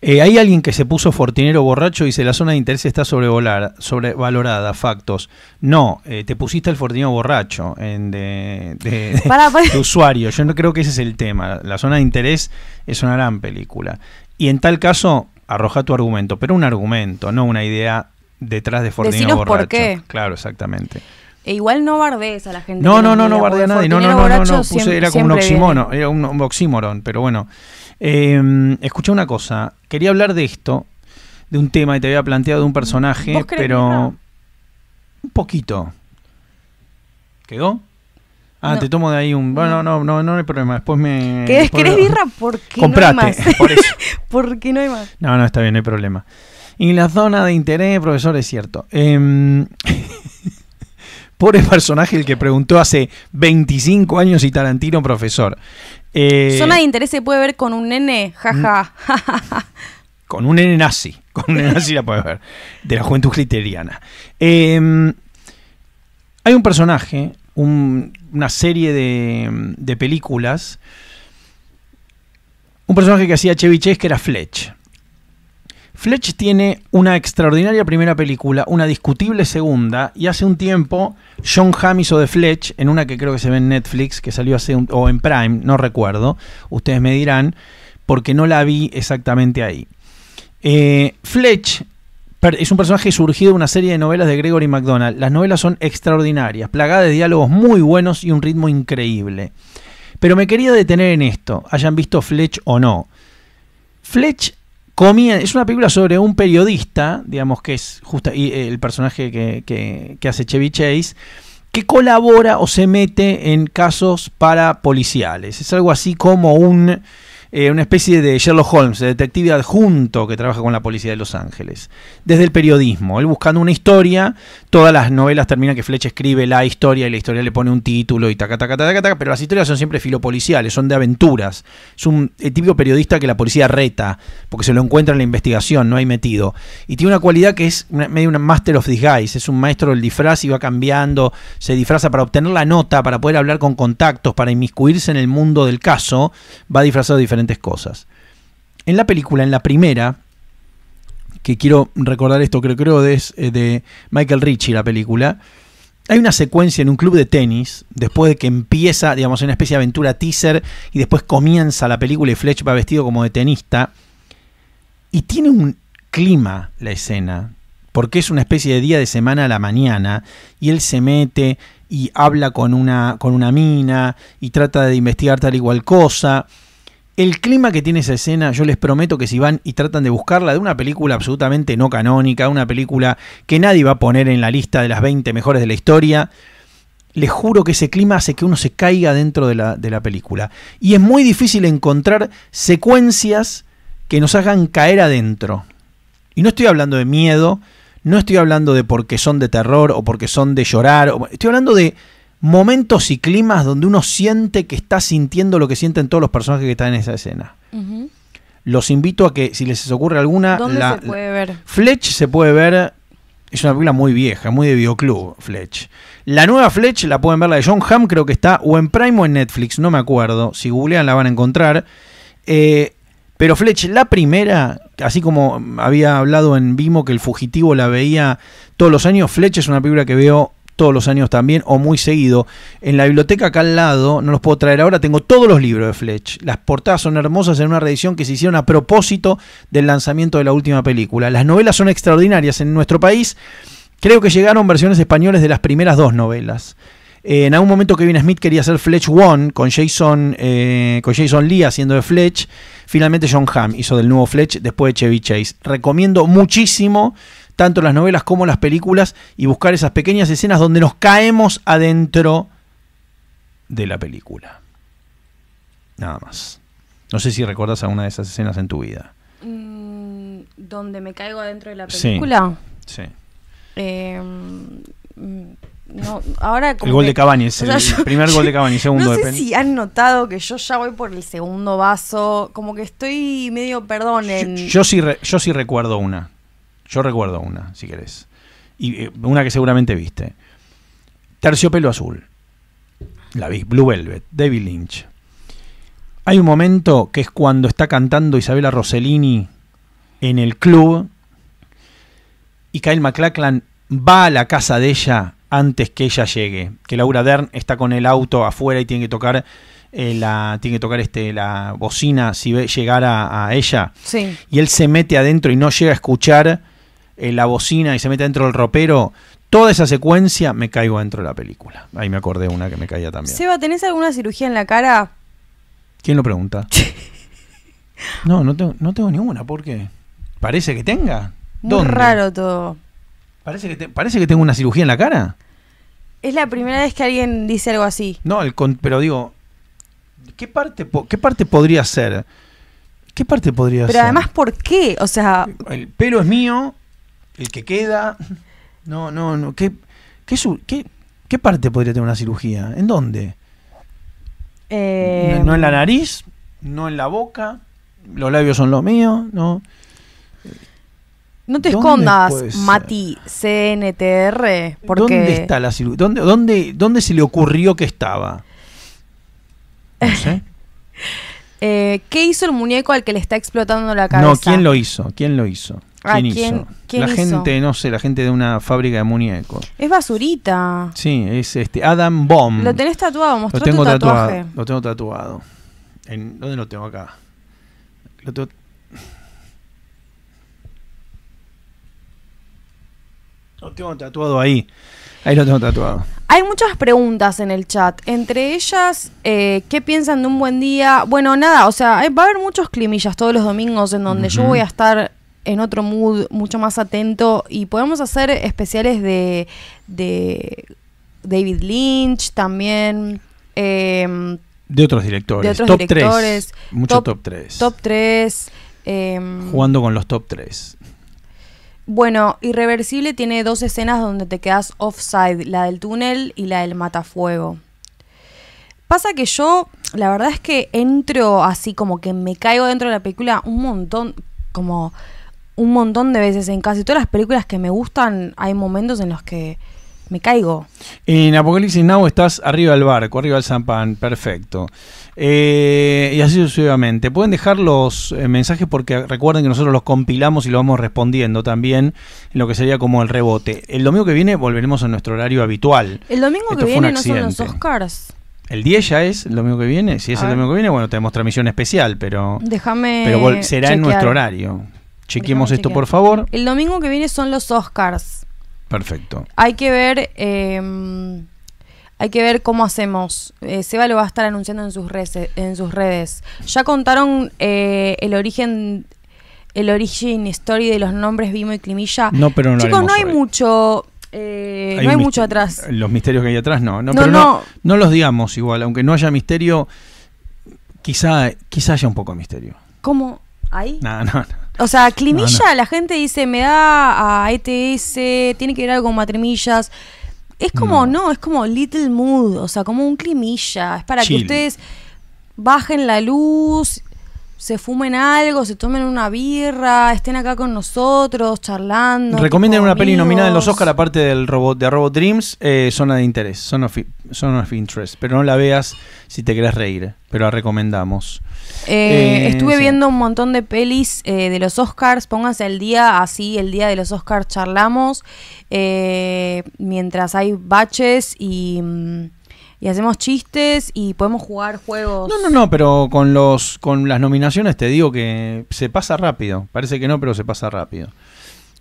Eh, hay alguien que se puso fortinero borracho y dice la zona de interés está sobrevalorada, factos. No, eh, te pusiste el fortinero borracho en de, [LAUGHS] pues. de, usuario. Yo no creo que ese es el tema. La zona de interés es una gran película. Y en tal caso, arroja tu argumento, pero un argumento, no una idea detrás de fortinero Decinos borracho. Por qué. Claro, exactamente. E igual no bardees a la gente. No, no, no, no, a nadie. No, no, no, no, era como un era un oxímoron, pero bueno. Eh, em, escucha una cosa. Quería hablar de esto, de un tema que te había planteado de un personaje, pero. Un poquito. ¿Quedó? Ah, te tomo de ahí un. Bueno, no, no, no, no hay problema. Después me. ¿Querés, ¿querés birra? Porque Comprate, no Por [LAUGHS] Porque no hay más. No, no, está bien, no hay problema. Y en la zona de interés, profesor, es cierto. Em, [LAUGHS] pobre personaje el que preguntó hace 25 años y Tarantino profesor. Eh, Zona de interés se puede ver con un nene, jaja. [LAUGHS] con un nene nazi, con un nene nazi la puede ver, de la juventud criteriana. Em, hay un personaje, una serie de, de películas, un personaje que hacía Chevy Chase que era Fletch. Fletch tiene una extraordinaria primera película, una discutible segunda, y hace un tiempo John Hamm hizo de Fletch, en una que creo que se ve en Netflix, que salió hace un, o en Prime, no recuerdo, ustedes me dirán, porque no la vi exactamente ahí. Eh, Fletch es un personaje surgido de una serie de novelas de Gregory MacDonald. Las novelas son extraordinarias, plagadas de diálogos muy buenos y un ritmo increíble. Pero me quería detener en esto, hayan visto Fletch o no. Fletch es una película sobre un periodista, digamos que es justo y, eh, el personaje que, que hace Chevy Chase, que colabora o se mete en casos para policiales. Es algo así como un eh, una especie de Sherlock Holmes, de detective adjunto que trabaja con la policía de Los Ángeles, desde el periodismo, él buscando una historia, todas las novelas terminan que Fletch escribe la historia y la historia le pone un título y taca, taca, taca, taca, pero las historias son siempre filopoliciales, son de aventuras, es un típico periodista que la policía reta, porque se lo encuentra en la investigación, no hay metido, y tiene una cualidad que es medio un master of disguise, es un maestro del disfraz y va cambiando, se disfraza para obtener la nota, para poder hablar con contactos, para inmiscuirse en el mundo del caso, va disfrazado diferente cosas. En la película, en la primera, que quiero recordar esto, creo, creo es eh, de Michael Ritchie la película, hay una secuencia en un club de tenis, después de que empieza, digamos, una especie de aventura teaser, y después comienza la película y Fletch va vestido como de tenista, y tiene un clima la escena, porque es una especie de día de semana a la mañana, y él se mete y habla con una, con una mina, y trata de investigar tal igual cual cosa, el clima que tiene esa escena, yo les prometo que si van y tratan de buscarla de una película absolutamente no canónica, una película que nadie va a poner en la lista de las 20 mejores de la historia, les juro que ese clima hace que uno se caiga dentro de la, película. Y es muy difícil encontrar secuencias que nos hagan caer adentro. Y no estoy hablando de miedo, no estoy hablando de porque son de terror o porque son de llorar, estoy hablando de momentos y climas donde uno siente que está sintiendo lo que sienten todos los personajes que están en esa escena. Los invito a que, si les ocurre alguna. ¿Dónde se puede ver? Fletch se puede ver. Es una película muy vieja, muy de videoclub, Fletch. La nueva Fletch la pueden ver, la de John Hamm, creo que está o en Prime o en Netflix, no me acuerdo. Si googlean la van a encontrar. Eh, pero Fletch, la primera, así como había hablado en Vimo que el fugitivo la veía todos los años, Fletch es una película que veo todos los años también, o muy seguido. En la biblioteca acá al lado, no los puedo traer ahora, tengo todos los libros de Fletch. Las portadas son hermosas en una reedición que se hicieron a propósito del lanzamiento de la última película. Las novelas son extraordinarias en nuestro país. Creo que llegaron versiones españoles de las primeras dos novelas. Eh, en algún momento Kevin Smith quería hacer Fletch One con Jason, eh, con Jason Lee haciendo de Fletch. Finalmente John Hamm hizo del nuevo Fletch después de Chevy Chase. Recomiendo muchísimo tanto las novelas como las películas, y buscar esas pequeñas escenas donde nos caemos adentro de la película. Nada más. No sé si recuerdas alguna de esas escenas en tu vida. Mm, ¿Donde me caigo adentro de la película? Sí. Em, ahora el gol de Cavani el primer gol de Cavani [LAUGHS] segundo. No sé si han notado que yo ya voy por el segundo vaso, como que estoy medio perdón Yo, sí, yo sí recuerdo una. Yo recuerdo una, si querés. Y eh, una que seguramente viste. Terciopelo azul. La vi. Blue Velvet. David Lynch. Hay un momento que es cuando está cantando Isabella Rossellini en el club y Kyle MacLachlan va a la casa de ella antes que ella llegue. Que Laura Dern está con el auto afuera y tiene que tocar eh, la, tiene que tocar este, la bocina si ve, llegara a, ella. Y él se mete adentro y no llega a escuchar eh, la bocina y se mete dentro del ropero, toda esa secuencia me caigo dentro de la película. Ahí me acordé una que me caía también. Seba, ¿tenés alguna cirugía en la cara? ¿Quién lo pregunta? no, no tengo, ninguna, ¿por qué? Parece que tenga. Muy raro todo. Parece que, parece que tengo una cirugía en la cara. Es la primera vez que alguien dice algo así. No, pero digo, ¿qué parte, ¿qué parte podría ser? ¿Qué parte podría ser? Pero además, ¿por qué? O sea... El pelo es mío, el que queda. No, no, no. ¿Qué, qué, parte podría tener una cirugía? ¿En dónde? Eh, no, en la nariz, no en la boca. Los labios son los míos? ¿no? No te escondas, Mati, CNTR, ¿Dónde está la cirugía? ¿Dónde, dónde, ¿Dónde se le ocurrió que estaba? No sé. [LAUGHS] Eh, ¿Qué hizo el muñeco al que le está explotando la cabeza? No, ¿quién lo hizo? ¿Quién lo hizo? Ah, ¿Quién, la gente, no sé, la gente de una fábrica de muñecos. Es basurita. Sí, es este Adam Bomb. Lo tenés tatuado, mostró lo tengo Tatuado, lo tengo tatuado. ¿En, ¿Dónde lo tengo acá? Lo tengo... lo tengo tatuado ahí. Ahí lo tengo tatuado. Hay muchas preguntas en el chat. Entre ellas, eh, ¿qué piensan de un buen día? Bueno, nada, o sea, eh, va a haber muchos climillas todos los domingos en donde yo voy a estar en otro mood, mucho más atento y podemos hacer especiales de, de David Lynch también. Em, de otros directores. top 3. top, 3. Top 3. Em, Jugando con los top 3. Bueno, Irreversible tiene dos escenas donde te quedas offside, la del túnel y la del matafuego. Pasa que yo, la verdad es que entro así como que me caigo dentro de la película un montón, como un montón de veces. En casi todas las películas que me gustan hay momentos en los que me caigo. En Apocalipsis Now estás arriba del barco, arriba del zampán, perfecto. Eh, y así sucesivamente. Pueden dejar los eh, mensajes porque recuerden que nosotros los compilamos y lo vamos respondiendo también en lo que sería como el rebote. El domingo que viene volveremos a nuestro horario habitual. El domingo que viene no son los Oscars. El 10 ya es el domingo que viene. Si es el domingo que viene, bueno, tenemos transmisión especial, pero. Déjame. Pero será en nuestro horario. Chequemos esto, por favor. El domingo que viene son los Oscars. Perfecto. Hay que ver. Em, hay que ver cómo hacemos. Eh, Seba lo va a estar anunciando en sus redes. En sus redes. Ya contaron eh, el origen, el origin story de los nombres Vimo y Climilla. No, pero no Chicos, no hay mucho. Eh, no hay mucho atrás. Los misterios que hay atrás, no. No, los digamos igual. Aunque no haya misterio, quizá, quizá haya un poco de misterio. ¿Cómo? ¿Ahí? No, no, no. O sea, climilla, la gente dice, me da a ETS, tiene que ver algo con matrimillas. Es como, no. es como Little Mood, o sea, como un climilla. Es para que ustedes bajen la luz, se fumen algo, se tomen una birra, estén acá con nosotros, charlando. Recomienden una peli nominada en los Oscar, aparte del robot, de Robot Dreams, eh, Zona de Interés, Zona of, Interest. Pero no la veas si te querés reír, pero la recomendamos. Eh, eh, estuve viendo un montón de pelis de los Oscars, pónganse el día así, el día de los Oscars charlamos, mientras hay baches y... Mm, y hacemos chistes y podemos jugar juegos. No, no, no, pero con los con las nominaciones te digo que se pasa rápido. Parece que no, pero se pasa rápido.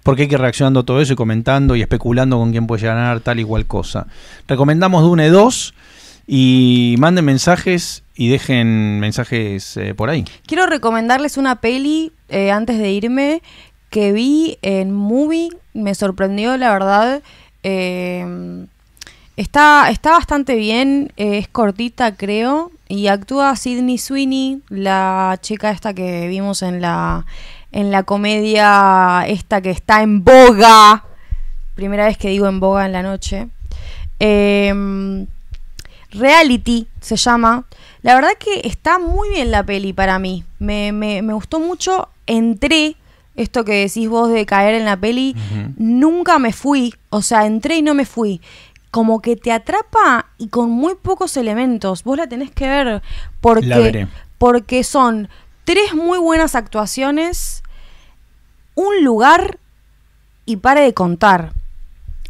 Porque hay que ir reaccionando a todo eso y comentando y especulando con quién puede ganar tal y cual cosa. Recomendamos Dune 2 y manden mensajes y dejen mensajes eh, por ahí. Quiero recomendarles una peli eh, antes de irme que vi en Movie, me sorprendió la verdad. Eh, Está, está bastante bien, eh, es cortita creo, y actúa Sidney Sweeney, la chica esta que vimos en la, en la comedia esta que está en boga. Primera vez que digo en boga en la noche. Em, Reality se llama. La verdad que está muy bien la peli para mí. Me, me, me gustó mucho. Entré, esto que decís vos de caer en la peli, nunca me fui. O sea, entré y no me fui como que te atrapa y con muy pocos elementos. Vos la tenés que ver porque, porque son tres muy buenas actuaciones, un lugar y pare de contar.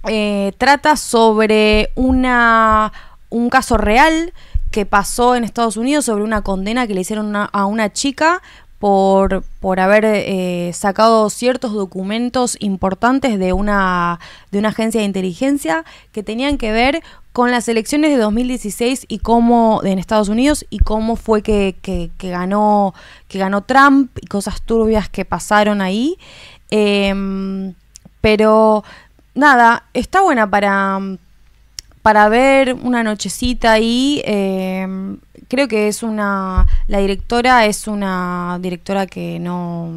Eh, trata sobre una, un caso real que pasó en Estados Unidos sobre una condena que le hicieron a una chica por, por haber eh, sacado ciertos documentos importantes de una, de una agencia de inteligencia que tenían que ver con las elecciones de 2016 y cómo en Estados Unidos y cómo fue que, ganó que ganó Trump y cosas turbias que pasaron ahí em, pero nada está buena para para ver una nochecita y em, creo que es una. La directora es una directora que no.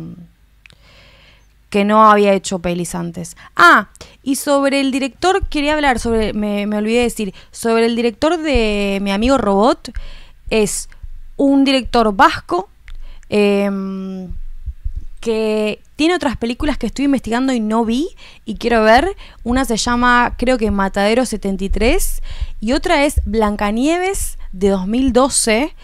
que no había hecho pelis antes. Ah, y sobre el director, quería hablar sobre. Me, olvidé decir. Sobre el director de mi amigo Robot. Es un director vasco. Em, que tiene otras películas que estoy investigando y no vi y quiero ver. Una se llama, creo que Matadero 73 y otra es Blancanieves de 2012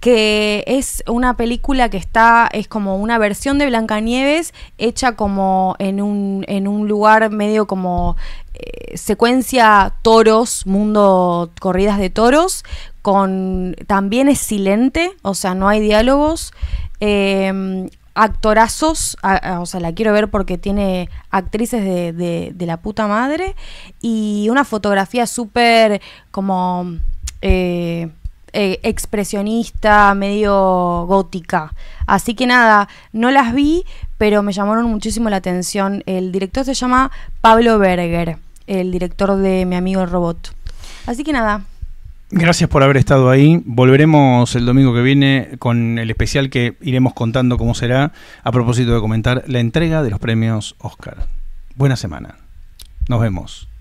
que es una película que está, es como una versión de Blancanieves hecha como en un, lugar medio como eh, secuencia toros, mundo corridas de toros, con también es silente, o sea, no hay diálogos. Em, actorazos, o sea, la quiero ver porque tiene actrices de, la puta madre y una fotografía súper como eh, e, expresionista, medio gótica. Así que nada, no las vi, pero me llamaron muchísimo la atención. El director se llama Pablo Berger, el director de Mi amigo el robot. Así que nada, Gracias por haber estado ahí. Volveremos el domingo que viene con el especial que iremos contando cómo será a propósito de comentar la entrega de los premios Oscar. Buena semana. Nos vemos.